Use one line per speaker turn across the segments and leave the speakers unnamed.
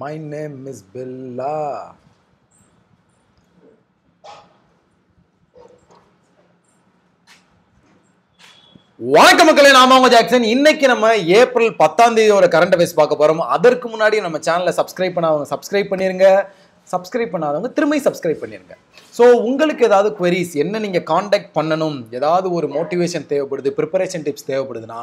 My name is Billa. வணக்கம் மக்களே நாம உங்க ஜாக்சன் இன்னைக்கு நம்ம ஏப்ரல் பத்தாம் தேதியோட கரண்ட் அஃபேர்ஸ் பார்க்க போறோம் அதற்கு முன்னாடி நம்ம சேனலை சப்ஸ்கிரைப் பண்ணாதவங்க சப்ஸ்கிரைப் பண்ணிருங்க சப்ஸ்கிரைப் பண்ணாதவங்க திரும்பி சப்ஸ்கிரைப் பண்ணிருங்க ஸோ உங்களுக்கு ஏதாவது குவரிஸ் என்ன நீங்கள் காண்டாக்ட் பண்ணணும் ஏதாவது ஒரு மோட்டிவேஷன் தேவைப்படுது ப்ரிப்பரேஷன் டிப்ஸ் தேவைப்படுதுன்னா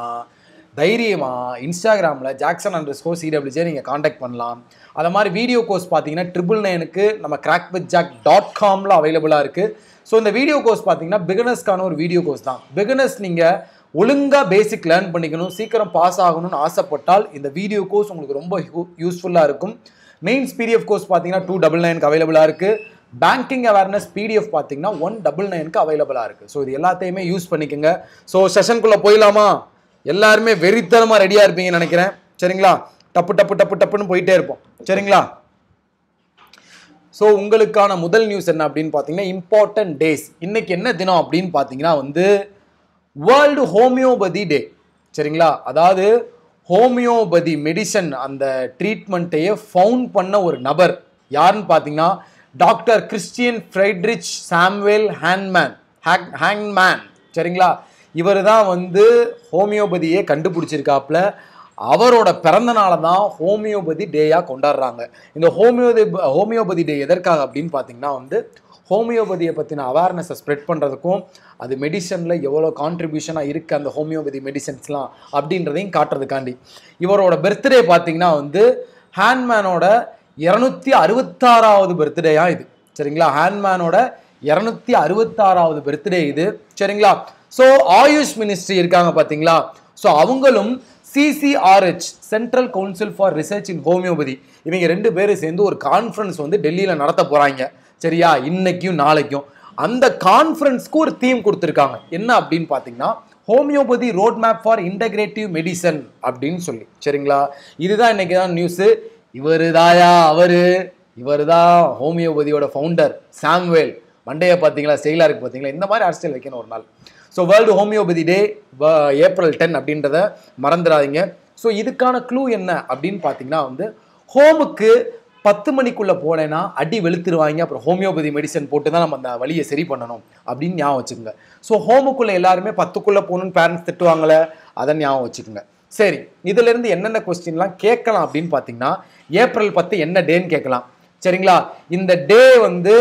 தைரியமாக இன்ஸ்டாகிராமில் ஜாக்சன் அண்ட் ஸ்கோ சிடபிள்யூஜே நீங்கள் காண்டாக்ட் பண்ணலாம் அது மாதிரி வீடியோ கோர்ஸ் பார்த்தீங்கன்னா ட்ரிபிள் நைனுக்கு நம்ம கிராக் வித் ஜாக் டாட் காமில் அவைலபிளாக இருக்குது ஸோ இந்த வீடியோ கோர்ஸ் பார்த்தீங்கன்னா பிகினர்ஸ்க்கான ஒரு வீடியோ கோர்ஸ் தான் பிகினர்ஸ் நீங்கள் ஒழுங்காக பேசிக் லேர்ன் பண்ணிக்கணும் சீக்கிரம் பாஸ் ஆகணும்னு ஆசைப்பட்டால் இந்த வீடியோ கோர்ஸ் உங்களுக்கு ரொம்ப யூஸ்ஃபுல்லாக இருக்கும் மெயின்ஸ் பிடிஎஃப் கோர்ஸ் பார்த்தீங்கன்னா டூ டபுள் நைனுக்கு அவைலபிளாக இருக்குது பேங்கிங் அவேர்னஸ் பிடிஎஃப் பார்த்தீங்கன்னா ஒன் டபுள் நைனுக்கு அவைலபிளாக இருக்குது ஸோ இது எல்லாத்தையுமே யூஸ் பண்ணிக்கோங்க ஸோ செஷனுக்குள்ளே போயிடலாமா எல்லாருமே வெறித்தனமாக ரெடியாக இருப்பீங்கன்னு நினைக்கிறேன் சரிங்களா டப்பு டப்பு டப்பு டப்புன்னு போயிட்டே இருப்போம் சரிங்களா ஸோ உங்களுக்கான முதல் நியூஸ் என்ன அப்படின்னு பார்த்தீங்கன்னா இம்பார்ட்டன்ட் டேஸ் இன்னைக்கு என்ன தினம் அப்படின்னு பார்த்தீங்கன்னா வந்து வேர்ல்டு ஹோமியோபதி டே சரிங்களா அதாவது ஹோமியோபதி மெடிசன் அந்த ட்ரீட்மெண்ட்டையே ஃபவுண்ட் பண்ண ஒரு நபர் யாருன்னு பார்த்தீங்கன்னா டாக்டர் கிறிஸ்டியன் ஃப்ரைட்ரிச் சாம்வேல் ஹேண்ட்மேன் ஹேங் ஹேங்மேன் சரிங்களா இவர் தான் வந்து ஹோமியோபதியே கண்டுபிடிச்சிருக்காப்புல அவரோட பிறந்த தான் ஹோமியோபதி டேயாக கொண்டாடுறாங்க இந்த ஹோமியோதி ஹோமியோபதி டே எதற்காக அப்படின்னு பார்த்தீங்கன்னா வந்து ஹோமியோபதியை பற்றின அவேர்னஸை ஸ்ப்ரெட் பண்ணுறதுக்கும் அது மெடிசனில் எவ்வளோ கான்ட்ரிபியூஷனாக இருக்குது அந்த ஹோமியோபதி மெடிசன்ஸ்லாம் அப்படின்றதையும் காட்டுறதுக்காண்டி இவரோட பர்த்டே பார்த்திங்கன்னா வந்து ஹேண்ட்மேனோட இரநூத்தி அறுபத்தாறாவது பர்த்டேயா இது சரிங்களா ஹேண்ட்மேனோட இரநூத்தி அறுபத்தாறாவது பர்த்டே இது சரிங்களா ஸோ ஆயுஷ் மினிஸ்ட்ரி இருக்காங்க பார்த்தீங்களா ஸோ அவங்களும் CCRH central council for research in homeopathy இவங்க ரெண்டு பேரும் சேர்ந்து ஒரு கான்ஃபரன்ஸ் வந்து டெல்லியில் நடத்த போகிறாங்க சரியா இன்னைக்கும் நாளைக்கும் அந்த கான்ஃபரன்ஸ்க்கு ஒரு தீம் கொடுத்துருக்காங்க என்ன அப்படின்னு பார்த்தீங்கன்னா homeopathy road map for integrative medicine அப்படின்னு சொல்லி சரிங்களா இதுதான் இன்னைக்கு தான் நியூஸு இவரு தாயா அவரு இவர் தான் ஹோமியோபதியோட ஃபவுண்டர் சாம்வேல் மண்டையை பார்த்தீங்களா செயலாக இருக்குது பார்த்தீங்களா இந்த மாதிரி அரசியல் வைக்கணும் ஒரு நாள் so world homeopathy day April ten அப்படின்றத மறந்துடாதீங்க ஸோ இதுக்கான க்ளூ என்ன அப்படின்னு பார்த்தீங்கன்னா வந்து ஹோமுக்கு பத்து மணிக்குள்ளே போனேன்னா அடி வெளுத்துருவாங்க அப்புறம் ஹோமியோபதி மெடிசன் போட்டு தான் நம்ம அந்த வழியை சரி பண்ணணும் அப்படின்னு ஞாபகம் வச்சுக்கோங்க ஸோ ஹோமுக்குள்ளே எல்லாருமே பத்துக்குள்ளே போகணும்னு பேரண்ட்ஸ் திட்டுவாங்களே அதை ஞாபகம் வச்சுக்கோங்க சரி இதுலேருந்து என்னென்ன கொஸ்டின்லாம் கேட்கலாம் அப்படின்னு பார்த்தீங்கன்னா ஏப்ரல் பத்து என்ன டேன்னு கேட்கலாம் சரிங்களா இந்த டே வந்து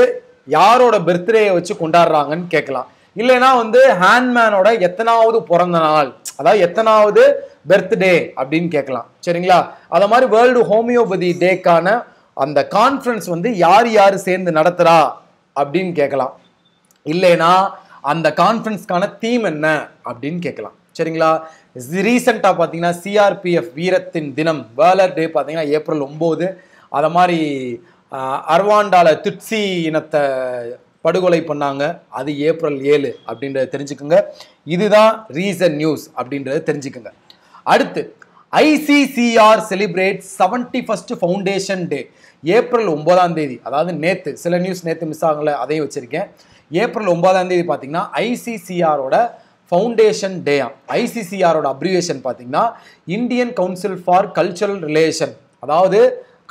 யாரோட பர்த்டேயை வச்சு கொண்டாடுறாங்கன்னு கேட்கலாம் இல்லைன்னா வந்து ஹேண்ட்மேனோட எத்தனாவது பிறந்த நாள் அதாவது எத்தனாவது பர்த்டே அப்படின்னு கேட்கலாம் சரிங்களா அதை மாதிரி வேர்ல்டு ஹோமியோபதி டேக்கான அந்த கான்ஃபரன்ஸ் வந்து யார் யார் சேர்ந்து நடத்துகிறா அப்படின்னு கேட்கலாம் இல்லைனா அந்த கான்ஃபரன்ஸ்க்கான தீம் என்ன அப்படின்னு கேட்கலாம் சரிங்களா ரீசெண்டாக பார்த்தீங்கன்னா சிஆர்பிஎஃப் வீரத்தின் தினம் வேலர் டே பார்த்தீங்கன்னா ஏப்ரல் ஒம்பது அதை மாதிரி அர்வாண்டாவில் துட்சி இனத்தை படுகொலை பண்ணாங்க அது ஏப்ரல் ஏழு அப்படின்றத தெரிஞ்சுக்கோங்க இதுதான் ரீசன் நியூஸ் அப்படின்றத தெரிஞ்சுக்கோங்க அடுத்து ICCR celebrate seventy first foundation day April ஒன்பதாம் தேதி அதாவது நேற்று சில நியூஸ் நேற்று மிஸ் ஆகலை அதையும் வச்சுருக்கேன் ஏப்ரல் ஒன்பதாம் தேதி பார்த்தீங்கன்னா ஐசிசிஆரோட ஃபவுண்டேஷன் டேயா ஐசிசிஆரோட அப்ரிவேஷன் பார்த்தீங்கன்னா Indian council for cultural relation அதாவது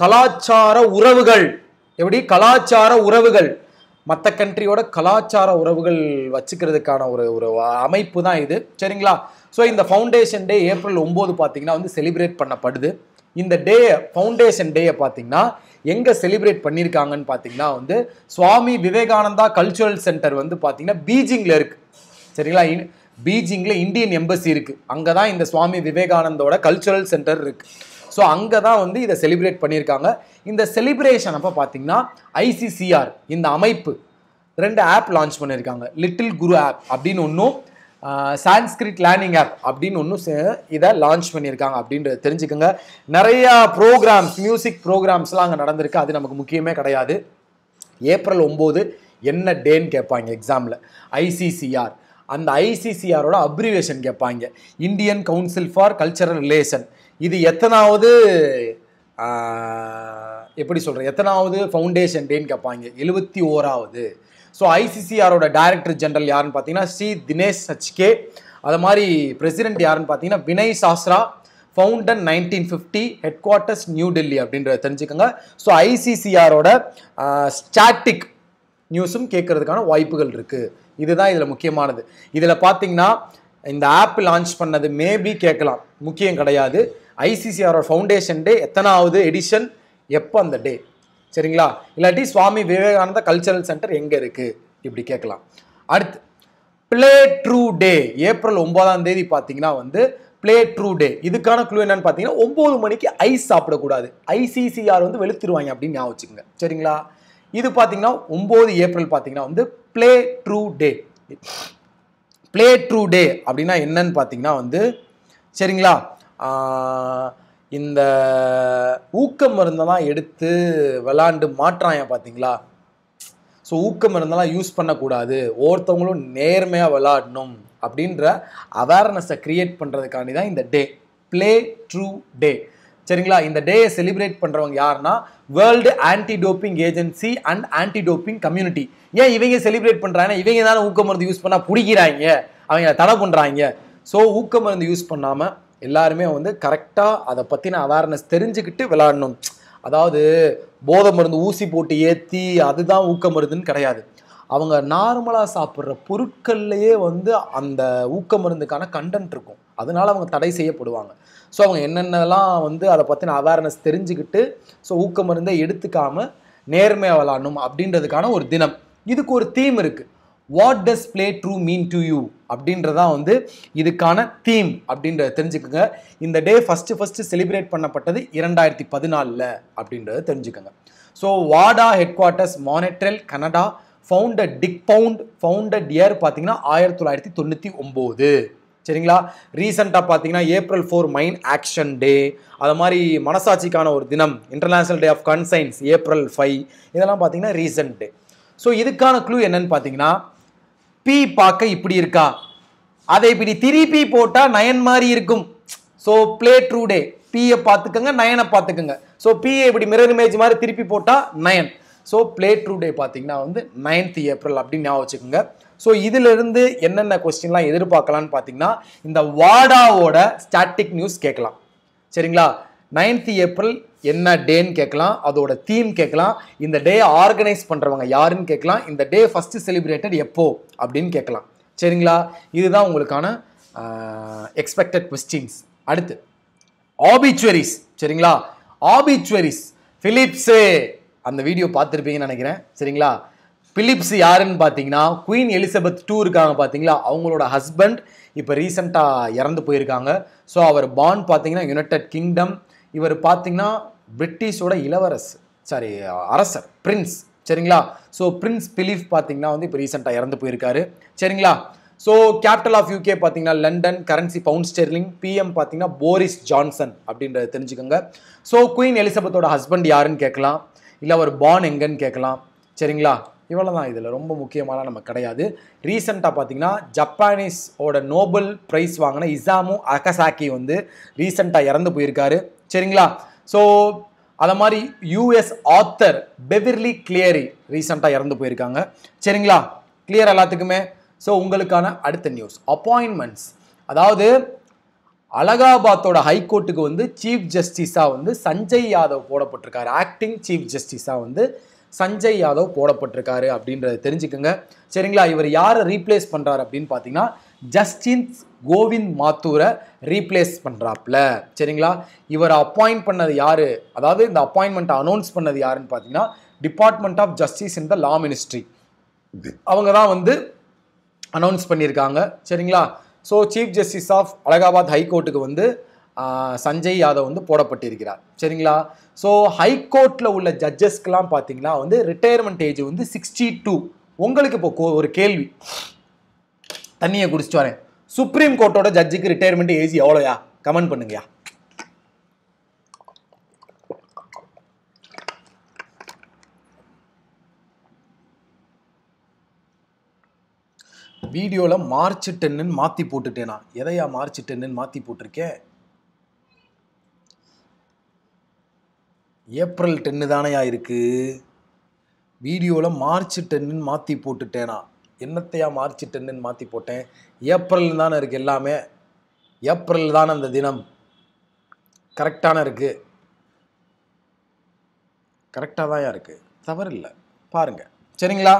கலாச்சார உறவுகள் எப்படி கலாச்சார உறவுகள் மற்ற கண்ட்ரியோட கலாச்சார உறவுகள் வச்சுக்கிறதுக்கான ஒரு ஒரு அமைப்பு தான் இது சரிங்களா ஸோ இந்த ஃபவுண்டேஷன் டே ஏப்ரல் ஒம்பது பார்த்தீங்கன்னா வந்து செலிப்ரேட் பண்ணப்படுது இந்த டே ஃபவுண்டேஷன் டேயை பார்த்தீங்கன்னா எங்கே செலிப்ரேட் பண்ணியிருக்காங்கன்னு பார்த்தீங்கன்னா வந்து சுவாமி விவேகானந்தா கல்ச்சுரல் சென்டர் வந்து பார்த்தீங்கன்னா பீஜிங்கில் இருக்குது சரிங்களா பீஜிங்கில் இந்தியன் எம்பசி இருக்குது அங்கே தான் இந்த சுவாமி விவேகானந்தோட கல்ச்சுரல் சென்டர் இருக்குது ஸோ அங்கே தான் வந்து இதை செலிப்ரேட் பண்ணியிருக்காங்க இந்த செலிப்ரேஷன் அப்போ பார்த்தீங்கன்னா ஐசிசிஆர் இந்த அமைப்பு ரெண்டு ஆப் லான்ச் பண்ணியிருக்காங்க லிட்டில் குரு ஆப் அப்படின்னு ஒன்றும் சான்ஸ்கிரிட் லேர்னிங் ஆப் அப்படின்னு ஒன்றும் இதை லான்ச் பண்ணியிருக்காங்க அப்படின்றத தெரிஞ்சுக்கோங்க நிறையா ப்ரோக்ராம்ஸ் மியூசிக் ப்ரோக்ராம்ஸ்லாம் அங்கே நடந்திருக்கு அது நமக்கு முக்கியமே கிடையாது ஏப்ரல் ஒம்பது என்ன டேன்னு கேட்பாங்க எக்ஸாமில் ஐசிசிஆர் அந்த ஐசிசிஆரோட அப்ரிவேஷன் கேட்பாங்க Indian council for cultural relation இது எத்தனாவது எப்படி சொல்கிறேன் எத்தனாவது ஃபவுண்டேஷன் டேன்னு கேட்பாங்க எழுபத்தி ஓராவது ஸோ ஐசிசிஆரோட டைரக்டர் ஜென்ரல் யாருன்னு பார்த்தீங்கன்னா ஸ்ரீ தினேஷ் ஹச்கே அது மாதிரி பிரசிடென்ட் யாருன்னு பார்த்தீங்கன்னா வினய் சாஸ்ரா founded nineteen fifty headquarters new Delhi அப்படின்றத தெரிஞ்சுக்கோங்க ஸோ ஐசிசிஆரோட ஸ்டாட்டிக் நியூஸும் கேட்கறதுக்கான வாய்ப்புகள் இருக்குது இதுதான் இதில் முக்கியமானது இதில் பார்த்தீங்கன்னா இந்த ஆப் லான்ச் பண்ணது மேபி கேட்கலாம் முக்கியம் கிடையாது ஐசிசிஆரோட ஃபவுண்டேஷன் டே எத்தனாவது எடிஷன் எப்போ அந்த டே சரிங்களா இல்லாட்டி சுவாமி விவேகானந்தா கல்ச்சரல் சென்டர் எங்கே இருக்குது இப்படி கேட்கலாம் அடுத்து பிளே ட்ரூ டே ஏப்ரல் ஒன்பதாம் தேதி பார்த்தீங்கன்னா வந்து பிளே ட்ரூ டே இதுக்கான க்ளூ என்னன்னு பார்த்தீங்கன்னா ஒம்பது மணிக்கு ஐஸ் சாப்பிடக்கூடாது ஐசிசிஆர் வந்து வெளுத்துருவாங்க அப்படின்னு ஞாபகம் வச்சுக்கோங்க சரிங்களா இது பார்த்தீங்கன்னா ஒம்பது ஏப்ரல் பார்த்தீங்கன்னா வந்து play true day play true day அப்படின்னா என்னன்னு பார்த்தீங்கன்னா வந்து சரிங்களா இந்த ஊக்க மருந்தெல்லாம் எடுத்து விளாண்டு மாற்றாங்க பார்த்தீங்களா ஸோ ஊக்க மருந்தெல்லாம் யூஸ் பண்ணக்கூடாது ஒவ்வொருத்தவங்களும் நேர்மையாக விளாடணும் அப்படின்ற அவேர்னஸை க்ரியேட் பண்ணுறதுக்காண்டி தான் இந்த டே பிளே ட்ரூ டே சரிங்களா இந்த டேயை செலிப்ரேட் பண்ணுறவங்க யாருன்னா world anti doping agency and anti doping community ஏன் இவங்க செலிப்ரேட் பண்ணுறாங்கன்னா இவங்க தானே ஊக்க மருந்து யூஸ் பண்ணால் பிடிக்கிறாங்க அவங்க தடை பண்ணுறாங்க ஸோ ஊக்க மருந்து யூஸ் பண்ணாமல் எல்லாருமே வந்து கரெக்டாக அதை பற்றின அவேர்னஸ் தெரிஞ்சுக்கிட்டு விளாடணும் அதாவது போதை மருந்து ஊசி போட்டு ஏற்றி அதுதான் ஊக்க மருந்துன்னு கிடையாது அவங்க நார்மலாக சாப்பிட்ற பொருட்கள்லையே வந்து அந்த ஊக்க மருந்துக்கான கண்டென்ட் இருக்கும் அதனால் அவங்க தடை செய்யப்படுவாங்க ஸோ அவங்க என்னென்னலாம் வந்து அதை பற்றின அவேர்னஸ் தெரிஞ்சுக்கிட்டு ஸோ ஊக்க மருந்தை எடுத்துக்காமல் நேர்மையாக விளாடணும் அப்படின்றதுக்கான ஒரு தினம் இதுக்கு ஒரு தீம் இருக்குது what does play true mean to you அப்படின்றதான் வந்து இதுக்கான தீம் அப்படின்றத தெரிஞ்சுக்கோங்க இந்த டே ஃபஸ்ட்டு ஃபஸ்ட்டு செலிப்ரேட் பண்ணப்பட்டது இரண்டாயிரத்தி பதினாலில் அப்படின்றத தெரிஞ்சுக்கோங்க ஸோ வாடா headquarters Montreal Canada found டிக் பவுண்ட் ஃபவுண்டட் இயர் பார்த்தீங்கன்னா ஆயிரத்தி தொள்ளாயிரத்தி தொண்ணூற்றி ஒம்பது சரிங்களா ரீசெண்டாக பார்த்தீங்கன்னா April four mine action day அது மாதிரி மனசாட்சிக்கான ஒரு தினம் international day of conscience April five இதெல்லாம் பார்த்தீங்கன்னா ரீசன்ட் டே ஸோ இதுக்கான க்ளூ என்னன்னு பார்த்தீங்கன்னா பி பார்க்க இப்படி இருக்கா அதை இப்படி திருப்பி போட்டால் நயன் மாதிரி இருக்கும் ஸோ பிளே ட்ரூ டே பியை பார்த்துக்கோங்க நயனை பார்த்துக்கோங்க ஸோ பிஏ இப்படி மிரர் இமேஜ் மாதிரி திருப்பி போட்டால் nine so play true day பார்த்தீங்கன்னா வந்து நைன்த் ஏப்ரல் அப்படின்னு ஞாபகம் வச்சுக்கோங்க ஸோ இதிலிருந்து என்னென்ன கொஸ்டின்லாம் எதிர்பார்க்கலான்னு பார்த்தீங்கன்னா இந்த வாடாவோட ஸ்டாட்டிக் நியூஸ் கேட்கலாம் சரிங்களா நைன்த் ஏப்ரல் என்ன டேன்னு கேட்கலாம் அதோட தீம் கேட்கலாம் இந்த டே ஆர்கனைஸ் பண்ணுறவங்க யாருன்னு கேட்கலாம் இந்த டே ஃபஸ்ட்டு செலிப்ரேட்டட் எப்போ அப்படின்னு கேட்கலாம் சரிங்களா இதுதான் உங்களுக்கான எக்ஸ்பெக்டட் கொஸ்டின்ஸ் அடுத்து ஆபிச்சுவரிஸ் சரிங்களா ஆபிச்சுவரிஸ் ஃபிலிப்ஸு அந்த வீடியோ பார்த்துருப்பீங்கன்னு நினைக்கிறேன் சரிங்களா பிலிப்ஸ் யாருன்னு பார்த்தீங்கன்னா குயின் எலிசபெத் டூ இருக்காங்க பார்த்தீங்களா அவங்களோட ஹஸ்பண்ட் இப்போ ரீசெண்டாக இறந்து போயிருக்காங்க ஸோ அவர் பாண்ட் பார்த்தீங்கன்னா யுனைடெட் கிங்டம் இவர் பார்த்தீங்கன்னா பிரிட்டிஷோட இளவரசு சாரி அரசர் பிரின்ஸ் சரிங்களா ஸோ பிரின்ஸ் பிலீஃப் பார்த்தீங்கன்னா வந்து இப்போ ரீசெண்டாக இறந்து போயிருக்காரு சரிங்களா ஸோ கேபிட்டல் ஆஃப் யூகே பார்த்தீங்கன்னா London currency pound sterling PM பார்த்தீங்கன்னா போரிஸ் ஜான்சன் அப்படின்றத தெரிஞ்சுக்கோங்க ஸோ குயின் எலிசபெத்தோட ஹஸ்பண்ட் யாருன்னு கேட்கலாம் இல்லை அவர் பான் எங்கன்னு கேட்கலாம் சரிங்களா இவ்வளோ தான் இதில் ரொம்ப முக்கியமான நம்ம கிடையாது ரீசெண்டாக பார்த்தீங்கன்னா ஜப்பானீஸோட நோபல் ப்ரைஸ் வாங்கின இசாமு அகசாக்கி வந்து ரீசெண்டாக இறந்து போயிருக்காரு சரிங்களா ஸோ அதை மாதிரி யூஎஸ் ஆத்தர் பெவிர்லி கிளியரி ரீசெண்டாக இறந்து போயிருக்காங்க சரிங்களா கிளியர் எல்லாத்துக்குமே ஸோ உங்களுக்கான அடுத்த நியூஸ் அப்பாயின்மெண்ட்ஸ் அதாவது அலகாபாத்தோட ஹைகோர்ட்டுக்கு வந்து சீஃப் ஜஸ்டிஸாக வந்து சஞ்சய் யாதவ் போடப்பட்டிருக்காரு ஆக்டிங் சீஃப் ஜஸ்டிஸாக வந்து சஞ்சய் யாதவ் போடப்பட்டிருக்காரு அப்படின்றத தெரிஞ்சுக்கோங்க சரிங்களா இவர் யாரை ரீப்ளேஸ் பண்ணுறாரு அப்படின்னு பார்த்தீங்கன்னா ஜஸ்டின் கோவிந்த் மாத்தூரை ரீப்ளேஸ் பண்ணுறாப்புல சரிங்களா இவர் அப்பாயிண்ட் பண்ணது யார் அதாவது இந்த அப்பாயின்மெண்ட்டை அனௌன்ஸ் பண்ணது யாருன்னு பார்த்தீங்கன்னா department of justice in the law ministry அவங்க தான் வந்து அனௌன்ஸ் பண்ணியிருக்காங்க சரிங்களா so chief justice of Allahabad ஹைகோர்ட்டுக்கு வந்து சஞ்சய் யாதவ் வந்து போடப்பட்டிருக்கிறார் சரிங்களா ஸோ ஹைகோர்ட்டில் உள்ள ஜட்ஜஸ்க்கெலாம் பார்த்தீங்கன்னா வந்து ரிட்டையர்மெண்ட் ஏஜ் வந்து சிக்ஸ்டி டூ உங்களுக்கு இப்போ ஒரு கேள்வி தண்ணியை குடிச்சிட்டு வரேன் சுப்ரீம் கோர்ட்டோட ஜட்ஜுக்கு ரிட்டையர்மெண்ட் ஏஜ் எவ்வளோயா கமெண்ட் பண்ணுங்கயா வீடியோவில் மார்ச் டென்னுன்னு மாற்றி போட்டுட்டேனா எதையா மார்ச் டென்னுன்னு மாற்றி போட்டிருக்கேன் ஏப்ரல் டென்னு தானேயா இருக்குது வீடியோவில் மார்ச் டென்னுன்னு மாற்றி போட்டுட்டேனா என்னத்தையா மார்ச் டென்னுன்னு மாற்றி போட்டேன் ஏப்ரல் தானே இருக்குது எல்லாமே ஏப்ரல் தானே அந்த தினம் கரெக்டான இருக்குது கரெக்டாக தான் இருக்குது தவறில்லை பாருங்கள் சரிங்களா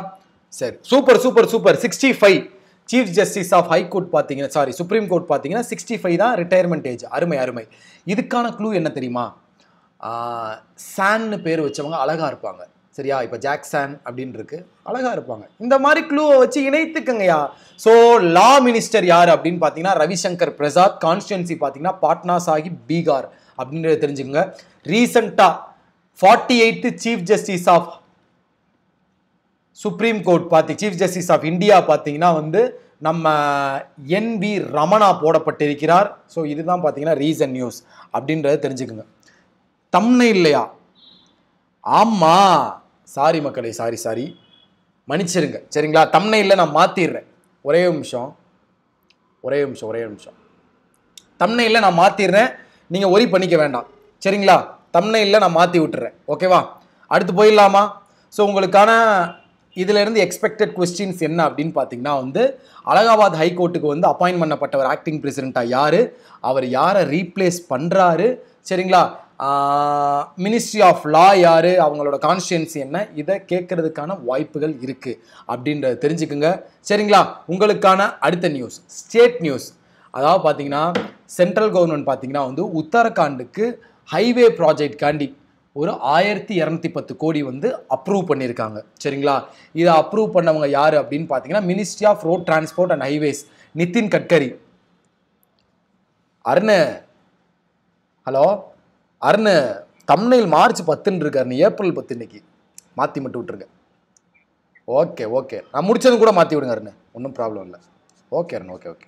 சரி super super super sixty five chief justice of high court பார்த்தீங்கன்னா சாரி சுப்ரீம் கோர்ட் பார்த்தீங்கன்னா சிக்ஸ்டி ஃபைவ் தான் ரிட்டையர்மெண்ட் ஏஜ் அருமை அருமை இதுக்கான க்ளூ என்ன தெரியுமா சான்னு பேர் வச்சவங்க அழகாக இருப்பாங்க சரியா இப்போ ஜாக்சன் அப்படின்னு இருக்கு அழகா இருப்பாங்க இந்த மாதிரி க்ளூவை வச்சு இணைத்துக்குங்கய்யா ஸோ லா மினிஸ்டர் யார் அப்படின்னு பார்த்தீங்கன்னா ரவிசங்கர் பிரசாத் கான்ஸ்டியூன்சி பார்த்தீங்கன்னா பாட்னா சாஹிப் பீகார் அப்படின்றத தெரிஞ்சுக்கோங்க ரீசண்டாக forty eight chief justice of supreme court பார்த்தி சீஃப் ஜஸ்டிஸ் ஆஃப் இந்தியா பார்த்தீங்கன்னா வந்து நம்ம என் வி ரமணா போடப்பட்டிருக்கிறார் ஸோ இதுதான் பார்த்தீங்கன்னா ரீசன் நியூஸ் அப்படின்றத தெரிஞ்சுக்குங்க தம்னை இல்லையா ஆமாம் சாரி மக்களை சாரி சாரி மன்னிச்சிருங்க சரிங்களா தம்னையில் நான் மாற்றிடுறேன் ஒரே நிமிஷம் ஒரே நிமிஷம் ஒரே நிமிஷம் தம்னையில் நான் மாற்றிடுறேன் நீங்கள் ஒரி பண்ணிக்க வேண்டாம் சரிங்களா தம்னையில் நான் மாற்றி விட்டுறேன் ஓகேவா அடுத்து போயிடலாமா ஸோ உங்களுக்கான இதிலிருந்து எக்ஸ்பெக்டட் கொஸ்டின்ஸ் என்ன அப்படின்னு பார்த்தீங்கன்னா வந்து அலகாபாத் ஹைகோர்ட்டுக்கு வந்து அப்பாயின்ட் பண்ணப்பட்டவர் ஆக்டிங் பிரசிடெண்ட்டாக யார் அவர் யாரை ரீப்ளேஸ் பண்ணுறாரு சரிங்களா மினிஸ்ட்ரி ஆஃப் லா யார் அவங்களோட கான்ஸ்டியன்சி என்ன இதை கேட்குறதுக்கான வாய்ப்புகள் இருக்குது அப்படின்றத தெரிஞ்சுக்குங்க சரிங்களா உங்களுக்கான அடுத்த நியூஸ் ஸ்டேட் நியூஸ் அதாவது பார்த்தீங்கன்னா சென்ட்ரல் கவர்மெண்ட் பார்த்தீங்கன்னா வந்து உத்தரகாண்டுக்கு ஹைவே காண்டி ஒரு ஆயிரத்தி இரநூத்தி பத்து கோடி வந்து அப்ரூவ் பண்ணியிருக்காங்க சரிங்களா இதை அப்ரூவ் பண்ணவங்க யார் அப்படின்னு பார்த்தீங்கன்னா ministry of road transport and highways Nitin Gadkari Arun hello Arun தம்னையில் மார்ச் பத்துன்னு இருக்கு அருண் ஏப்ரல் பத்து இன்னைக்கு மாற்றி மட்டும் விட்டுருங்க ஓகே ஓகே நான் முடிச்சதும் கூட மாற்றி விடுங்க அருண் ஒன்றும் ப்ராப்ளம் இல்லை ஓகே அருண் ஓகே ஓகே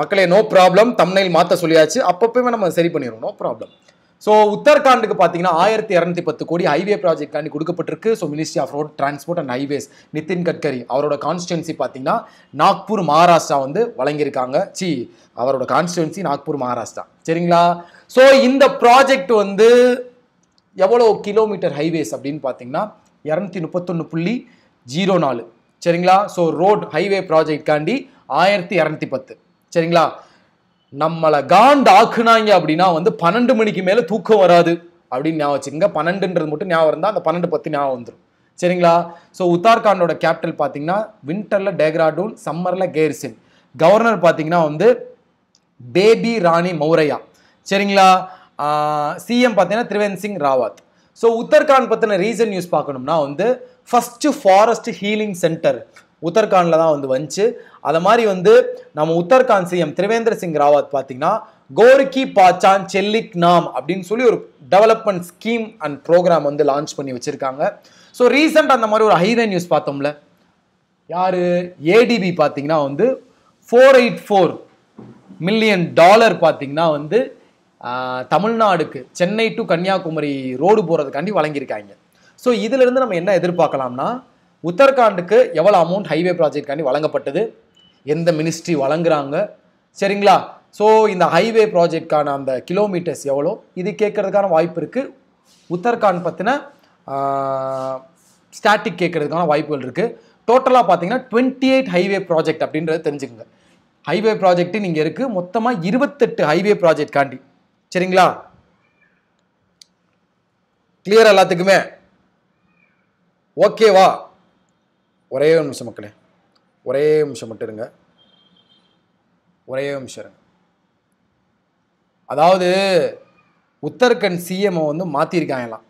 மக்களே நோ ப்ராப்ளம் தம்னையில் மாற்ற சொல்லியாச்சு அப்பப்பயுமே நம்ம சரி பண்ணிடுவோம் நோ ப்ராப்ளம் ஸோ உத்தரகாண்டுக்கு பார்த்தீங்கன்னா ஆயிரத்தி இரநூத்தி பத்து கோடி ஹைவே ப்ராஜெக்ட்காண்டி கொடுக்கப்பட்டிருக்கு so ministry of road transport and highways Nitin Gadkari அவரோட கான்ஸ்டுவன்சி பார்த்தீங்கன்னா நாக்பூர் மகாராஷ்டிரா வந்து வழங்கியிருக்காங்க சி அவரோட கான்ஸ்டுவன்சி நாக்பூர் மகாராஷ்டிரா சரிங்களா ஸோ இந்த ப்ராஜெக்ட் வந்து எவ்வளோ கிலோமீட்டர் ஹைவேஸ் அப்படின்னு பார்த்தீங்கன்னா இரநூத்தி முப்பத்தொன்று புள்ளி ஜீரோ நாலு சரிங்களா ஸோ ரோட் ஹைவே ப்ராஜெக்ட்காண்டி ஆயிரத்தி இரநூத்தி பத்து சரிங்களா நம்மளை காண்ட் ஆக்குனாங்க அப்படின்னா வந்து பன்னெண்டு மணிக்கு மேலே தூக்கம் வராது அப்படின்னு ஞாபகம் வச்சுக்கோங்க பன்னெண்டுன்றது மட்டும் ஞாபகம் இருந்தால் அந்த பன்னெண்டு பத்து ஞாபகம் வந்துடும் சரிங்களா ஸோ உத்தார்காண்டோட கேபிட்டல் பார்த்தீங்கன்னா வின்டரில் டேக்ராடூன் சம்மரில் கேர்சின் கவர்னர் பார்த்தீங்கன்னா வந்து பேபி ராணி மௌரையா சரிங்களா சிஎம் பார்த்தீங்கன்னா திரிவேந்த் சிங் ராவத் ஸோ உத்தரகாண்ட் பற்றின ரீசன் நியூஸ் பார்க்கணும்னா வந்து ஃபஸ்ட்டு ஃபாரஸ்ட் ஹீலிங் சென்டர் உத்தரகாண்டில் தான் வந்து வந்துச்சு அதை மாதிரி வந்து நம்ம உத்தரகாண்ட் சிஎம் திரிவேந்திர சிங் ராவத் பார்த்தீங்கன்னா கோரிக்கி பாச்சான் செல்லிக் நாம் அப்படின்னு சொல்லி ஒரு டெவலப்மெண்ட் ஸ்கீம் அண்ட் ப்ரோக்ராம் வந்து லான்ச் பண்ணி வச்சுருக்காங்க ஸோ ரீசெண்ட் அந்த மாதிரி ஒரு ஹைவே நியூஸ் பார்த்தோம்ல யார் ஏடிபி பார்த்தீங்கன்னா வந்து four eight four million dollar பார்த்தீங்கன்னா வந்து தமிழ்நாடுக்கு சென்னை டு கன்னியாகுமரி ரோடு போகிறதுக்காண்டி வழங்கியிருக்காங்க ஸோ இதிலிருந்து நம்ம என்ன எதிர்பார்க்கலாம்னா உத்தரகாண்டுக்கு எவ்வளோ அமௌண்ட் ஹைவே ப்ராஜெக்ட்காண்டி வழங்கப்பட்டது எந்த மினிஸ்ட்ரி வழங்குறாங்க சரிங்களா ஸோ இந்த ஹைவே ப்ராஜெக்டுக்கான அந்த கிலோமீட்டர்ஸ் எவ்வளோ இது கேட்குறதுக்கான வாய்ப்பு இருக்குது உத்தரகாண்ட் பற்றின ஸ்டாட்டிக் கேட்குறதுக்கான வாய்ப்புகள் இருக்குது டோட்டலாக பார்த்தீங்கன்னா டுவெண்ட்டி எயிட் ஹைவே ப்ராஜெக்ட் அப்படின்றத தெரிஞ்சுக்கோங்க ஹைவே ப்ராஜெக்ட்டு நீங்கள் இருக்குது மொத்தமாக இருபத்தெட்டு ஹைவே ப்ராஜெக்ட் காண்டி சரிங்களா கிளியர் எல்லாத்துக்குமே ஓகேவா ஒரே ஒரு நிமிஷம் மக்களே ஒரே நிமிஷம் மட்டும் இருங்க ஒரே நிமிஷம் இருங்க அதாவது உத்தரகண்ட் சிஎம்ஐ வந்து மாற்றிருக்காங்களாம்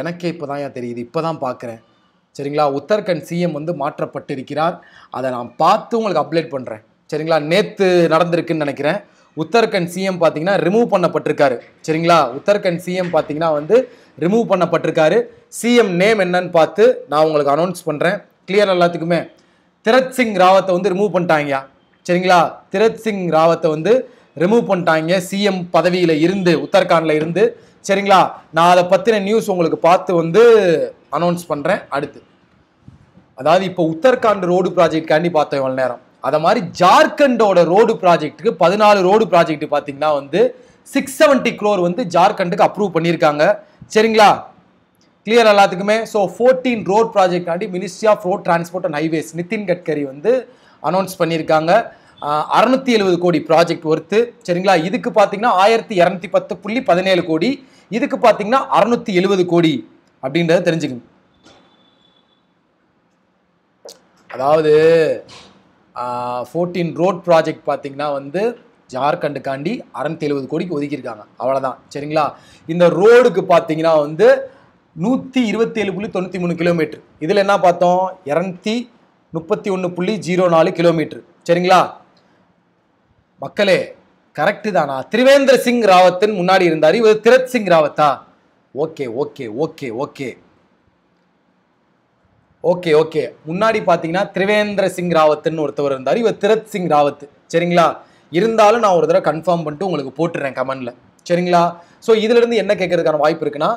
எனக்கே இப்போ தான் ஏன் தெரியுது இப்போ தான் பார்க்குறேன் சரிங்களா உத்தரகண்ட் சிஎம் வந்து மாற்றப்பட்டிருக்கிறார் அதை நான் பார்த்து உங்களுக்கு அப்டேட் பண்ணுறேன் சரிங்களா நேற்று நடந்திருக்குன்னு நினைக்கிறேன் உத்தரகண்ட் சிஎம் பார்த்தீங்கன்னா ரிமூவ் பண்ணப்பட்டிருக்காரு சரிங்களா உத்தரகண்ட் சிஎம் பார்த்தீங்கன்னா வந்து ரிமூவ் பண்ணப்பட்டிருக்காரு சிஎம் நேம் என்னன்னு பார்த்து நான் உங்களுக்கு அனௌன்ஸ் பண்ணுறேன் கிளியர் எல்லாத்துக்குமே திரத் சிங் ராவத்தை வந்து ரிமூவ் பண்ணிட்டாங்க சரிங்களா திரத் சிங் ராவத்தை வந்து ரிமூவ் பண்ணிட்டாங்க சிஎம் பதவியில் இருந்து உத்தரகாண்டில் இருந்து சரிங்களா நான் அதை பற்றின நியூஸ் உங்களுக்கு பார்த்து வந்து அனௌன்ஸ் பண்ணுறேன் அடுத்து அதாவது இப்போ உத்தரகாண்ட் ரோடு ப்ராஜெக்ட்காண்டி பார்த்தோம் இவ்வளோ நேரம் அதை மாதிரி ஜார்க்கண்டோட ரோடு ப்ராஜெக்ட்டுக்கு பதினாலு ரோடு ப்ராஜெக்ட் பார்த்தீங்கன்னா வந்து சிக்ஸ் செவன்ட்டி க்ரோர் வந்து ஜார்க்கண்டுக்கு அப்ரூவ் பண்ணியிருக்காங்க சரிங்களா கிளியர் எல்லாத்துக்குமே ஸோ ஃபோர்டீன் ரோட் ப்ராஜெக்ட்காண்டி ministry of road transport and highways Nitin Gadkari வந்து அனௌன்ஸ் பண்ணியிருக்காங்க அறநூற்றி எழுபது கோடி ப்ராஜெக்ட் ஒர்த்து சரிங்களா இதுக்கு பார்த்தீங்கன்னா ஆயிரத்தி இரநூத்தி பத்து புள்ளி பதினேழு கோடி இதுக்கு பார்த்தீங்கன்னா அறநூற்றி எழுபது கோடி அப்படின்றத தெரிஞ்சுக்கணும் அதாவது ஃபோர்டீன் ரோட் ப்ராஜெக்ட் பார்த்தீங்கன்னா வந்து ஜார்க்கண்டுக்காண்டி அறநூற்றி எழுபது கோடிக்கு ஒதுக்கியிருக்காங்க அவ்வளோதான் சரிங்களா இந்த ரோடுக்கு பார்த்தீங்கன்னா வந்து நூற்றி இருபத்தி ஏழு புள்ளி தொண்ணூற்றி மூணு கிலோமீட்டர் இதில் என்ன பார்த்தோம் இரநூத்தி முப்பத்தி ஒன்று புள்ளி ஜீரோ நாலு கிலோமீட்டர் சரிங்களா மக்களே கரெக்டு தானா திரிவேந்திர சிங் ராவத்தின் முன்னாடி இருந்தார் இவர் திரத் சிங் ராவத்தா okay okay okay okay okay okay முன்னாடி பார்த்தீங்கன்னா திரிவேந்திர சிங் ராவத்துன்னு ஒருத்தவர் இருந்தார் இவர் திரத் சிங் ராவத் சரிங்களா இருந்தாலும் நான் ஒரு தடவை கன்ஃபார்ம் பண்ணிட்டு உங்களுக்கு போட்டுறேன் கமெண்டில் சரிங்களா ஸோ இதுலேருந்து என்ன கேட்கறதுக்கான வாய்ப்பு இருக்குன்னா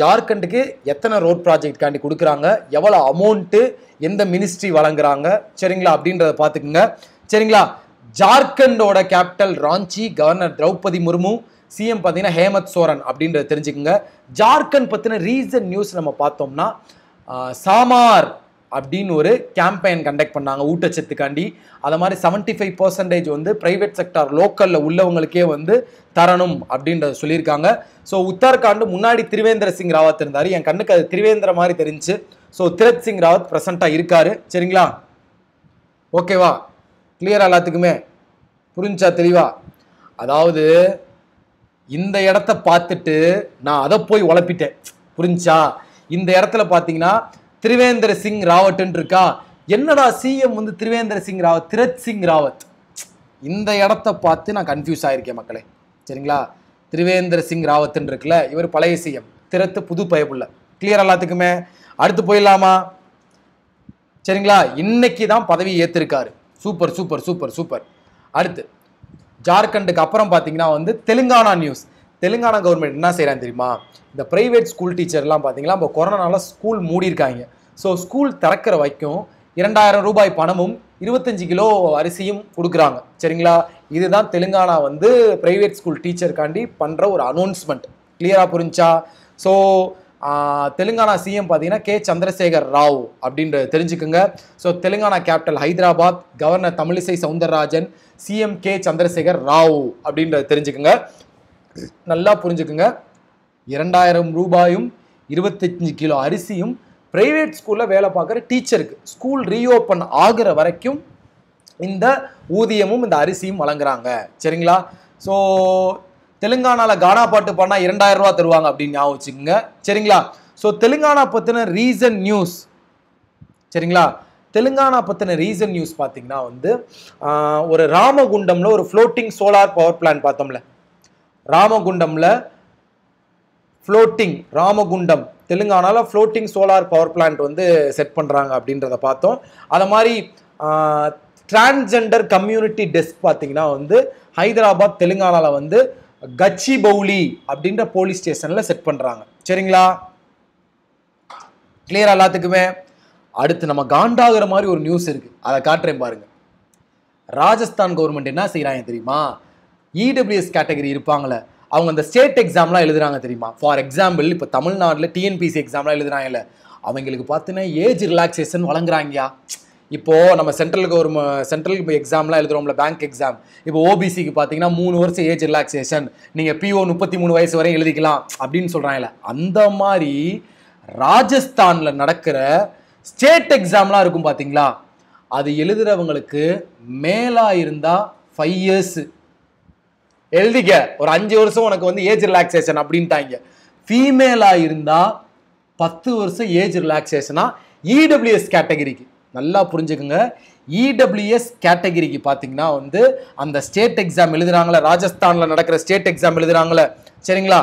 ஜார்க்கண்டுக்கு எத்தனை ரோட் ப்ராஜெக்ட்காண்டி கொடுக்குறாங்க எவ்வளோ அமௌண்ட்டு எந்த மினிஸ்ட்ரி வழங்குறாங்க சரிங்களா அப்படின்றத பார்த்துக்குங்க சரிங்களா ஜார்க்கண்டோட capital Ranchi governor Draupadi Murmu CM பார்த்தீங்கன்னா ஹேமத் சோரன் அப்படின்றத தெரிஞ்சுக்கோங்க ஜார்க்கண்ட் பற்றின ரீசன்ட் நியூஸ் நம்ம பார்த்தோம்னா சாமார் அப்படின்னு ஒரு கேம்பெயின் கண்டக்ட் பண்ணாங்க ஊட்டச்சத்துக்காண்டி அதை மாதிரி செவன்ட்டி ஃபைவ் பர்சன்டேஜ் வந்து ப்ரைவேட் செக்டார் லோக்கலில் உள்ளவங்களுக்கே வந்து தரணும் அப்படின்றத சொல்லியிருக்காங்க ஸோ உத்தரகாண்டு முன்னாடி திரிவேந்திர சிங் ராவத் இருந்தார் என் கண்ணுக்கு அது திரிவேந்திர மாதிரி தெரிஞ்சு ஸோ திரத் சிங் ராவத் ப்ரெசண்ட்டாக இருக்கார் சரிங்களா ஓகேவா கிளியர் எல்லாத்துக்குமே புரிஞ்சா தெளிவா அதாவது இந்த இடத்த பார்த்துட்டு நான் அதை போய் உழப்பிட்டேன் புரிஞ்சா இந்த இடத்துல பார்த்தீங்கன்னா திரிவேந்திர சிங் ராவட்ன்னு இருக்கா என்னடா சிஎம் வந்து திரிவேந்திர சிங் ராவத் திரத் சிங் ராவத் இந்த இடத்த பார்த்து நான் கன்ஃபியூஸ் ஆகியிருக்கேன் மக்களே சரிங்களா திரிவேந்திர சிங் ராவத்ன்னு இருக்குல்ல இவர் பழைய சிஎம் திரத்து புது பயப்புள்ள கிளியர் எல்லாத்துக்குமே அடுத்து போயிடலாமா சரிங்களா இன்னைக்கு தான் பதவி ஏற்றிருக்காரு சூப்பர் சூப்பர் சூப்பர் சூப்பர் அடுத்து ஜார்க்கண்டுக்கு அப்புறம் பார்த்தீங்கன்னா வந்து தெலுங்கானா நியூஸ் தெலுங்கானா கவர்மெண்ட் என்ன செய்கிறாங்க தெரியுமா இந்த ப்ரைவேட் ஸ்கூல் டீச்சர்லாம் பார்த்தீங்களா இப்போ கொரோனாவில் ஸ்கூல் மூடியிருக்காங்க ஸோ ஸ்கூல் திறக்கிற வரைக்கும் இரண்டாயிரம் ரூபாய் பணமும் இருபத்தஞ்சி கிலோ அரிசியும் கொடுக்குறாங்க சரிங்களா இதுதான் தெலுங்கானா வந்து ப்ரைவேட் ஸ்கூல் டீச்சருக்காண்டி பண்ணுற ஒரு அனௌன்ஸ்மெண்ட் கிளியராக புரிஞ்சா ஸோ தெலுங்கானா சிஎம் பார்த்தீங்கன்னா கே சந்திரசேகர் ராவ் அப்படின்ற தெரிஞ்சுக்கோங்க so Telangana capital Hyderabad governor Tamilisai Soundararajan CM K Chandrashekar Rao அப்படின்றத தெரிஞ்சுக்கோங்க நல்லா புரிஞ்சுக்குங்க இரண்டாயிரம் ரூபாயும் இருபத்தஞ்சு கிலோ அரிசியும் ப்ரைவேட் ஸ்கூலில் வேலை பார்க்குற டீச்சருக்கு ஸ்கூல் ரீஓப்பன் ஆகிற வரைக்கும் இந்த ஊதியமும் இந்த அரிசியும் வழங்குறாங்க சரிங்களா ஸோ தெலுங்கானாவில் கானா பாட்டு பண்ணால் இரண்டாயிரம் ரூபா தருவாங்க அப்படின்னு ஞாபகம் வச்சுக்கோங்க சரிங்களா ஸோ தெலுங்கானா பற்றின ரீசன் நியூஸ் சரிங்களா தெலுங்கானா பற்றின ரீசன் நியூஸ் பார்த்தீங்கன்னா வந்து ஒரு ராமகுண்டமில் ஒரு ஃப்ளோட்டிங் சோலார் பவர் பிளான் பார்த்தோம்ல ராமகுண்டமில் ஃப்ளோட்டிங் ராமகுண்டம் தெலுங்கானாவில் ஃப்ளோட்டிங் சோலார் பவர் பிளான்ட் வந்து செட் பண்ணுறாங்க அப்படின்றத பார்த்தோம் அதை மாதிரி டிரான்ஸெண்டர் கம்யூனிட்டி டெஸ்க் பார்த்தீங்கன்னா வந்து ஹைதராபாத் தெலுங்கானாவில் வந்து கச்சிபௌலி அப்படின்ற போலீஸ் ஸ்டேஷனில் செட் பண்ணுறாங்க சரிங்களா கிளியர் எல்லாத்துக்குமே அடுத்து நம்ம காண்டாகிற மாதிரி ஒரு நியூஸ் இருக்குது அதை காட்டுறேன் பாருங்கள் ராஜஸ்தான் கவர்மெண்ட் என்ன செய்கிறாங்க தெரியுமா இடபிள்யூஎஸ் e கேட்டகரி இருப்பாங்களே அவங்க அந்த ஸ்டேட் எக்ஸாம்லாம் எழுதுறாங்க தெரியுமா ஃபார் எக்ஸாம்பிள் இப்போ தமிழ்நாட்டில் டிஎன்பிசி எக்ஸாம்லாம் எழுதுறாங்கல்ல அவங்களுக்கு பார்த்தீங்கன்னா ஏஜ் ரிலாக்ஸேஷன் வழங்குறாங்கயா இப்போது நம்ம சென்ட்ரல் கவர்மெண்ட் சென்ட்ரல் எக்ஸாம்லாம் எழுதுகிறோம்ல பேங்க் எக்ஸாம் இப்போ ஓபிசிக்கு பார்த்தீங்கன்னா மூணு வருஷம் ஏஜ் ரிலாக்ஸேஷன் நீங்கள் பிஓ முப்பத்தி மூணு வயசு வரையும் எழுதிக்கலாம் அப்படின்னு சொல்கிறாங்கல்ல அந்த மாதிரி ராஜஸ்தானில் நடக்கிற ஸ்டேட் எக்ஸாம்லாம் இருக்கும் பார்த்தீங்களா அது எழுதுகிறவங்களுக்கு மேலாக இருந்தால் ஃபைவ் இயர்ஸு எழுதிக்க ஒரு அஞ்சு வருஷம் உனக்கு வந்து ஏஜ் ரிலாக்ஸேஷன் அப்படின்ட்டாங்க ஃபீமேலாக இருந்தால் பத்து வருஷம் ஏஜ் ரிலாக்ஸேஷனாக இடபிள்யூஎஸ் கேட்டகரிக்கு நல்லா புரிஞ்சுக்குங்க இடபிள்யூஎஸ் e கேட்டகிரிக்கு பார்த்தீங்கன்னா வந்து அந்த ஸ்டேட் எக்ஸாம் எழுதுறாங்களே ராஜஸ்தானில் நடக்கிற ஸ்டேட் எக்ஸாம் எழுதுறாங்களே சரிங்களா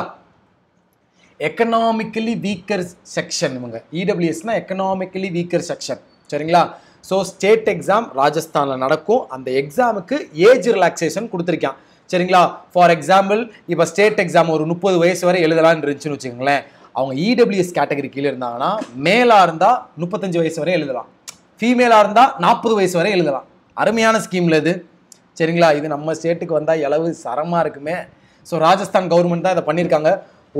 எக்கனாமிக்கலி வீக்கர் செக்ஷன் இவங்க இடபிள்யூஎஸ்னா எக்கனாமிக்கலி வீக்கர் செக்ஷன் சரிங்களா ஸோ ஸ்டேட் எக்ஸாம் ராஜஸ்தானில் நடக்கும் அந்த எக்ஸாமுக்கு ஏஜ் ரிலாக்ஸேஷன் கொடுத்துருக்கான் சரிங்களா ஃபார் எக்ஸாம்பிள் இப்போ ஸ்டேட் எக்ஸாம் ஒரு முப்பது வயசு வரை எழுதலான்னு இருந்துச்சுன்னு வச்சுக்கோங்களேன் அவங்க இடபிள்யூஎஸ் e கேட்டகரி கீழே இருந்தாங்கன்னா மேலாக இருந்தால் முப்பத்தஞ்சு வயசு வரை எழுதலாம் ஃபீமேலாக இருந்தால் நாற்பது வயசு வரை எழுதலாம் அருமையான ஸ்கீமில் இது சரிங்களா இது நம்ம ஸ்டேட்டுக்கு வந்தால் எளவு சரமாக இருக்குமே ஸோ ராஜஸ்தான் கவர்மெண்ட் தான் இதை பண்ணியிருக்காங்க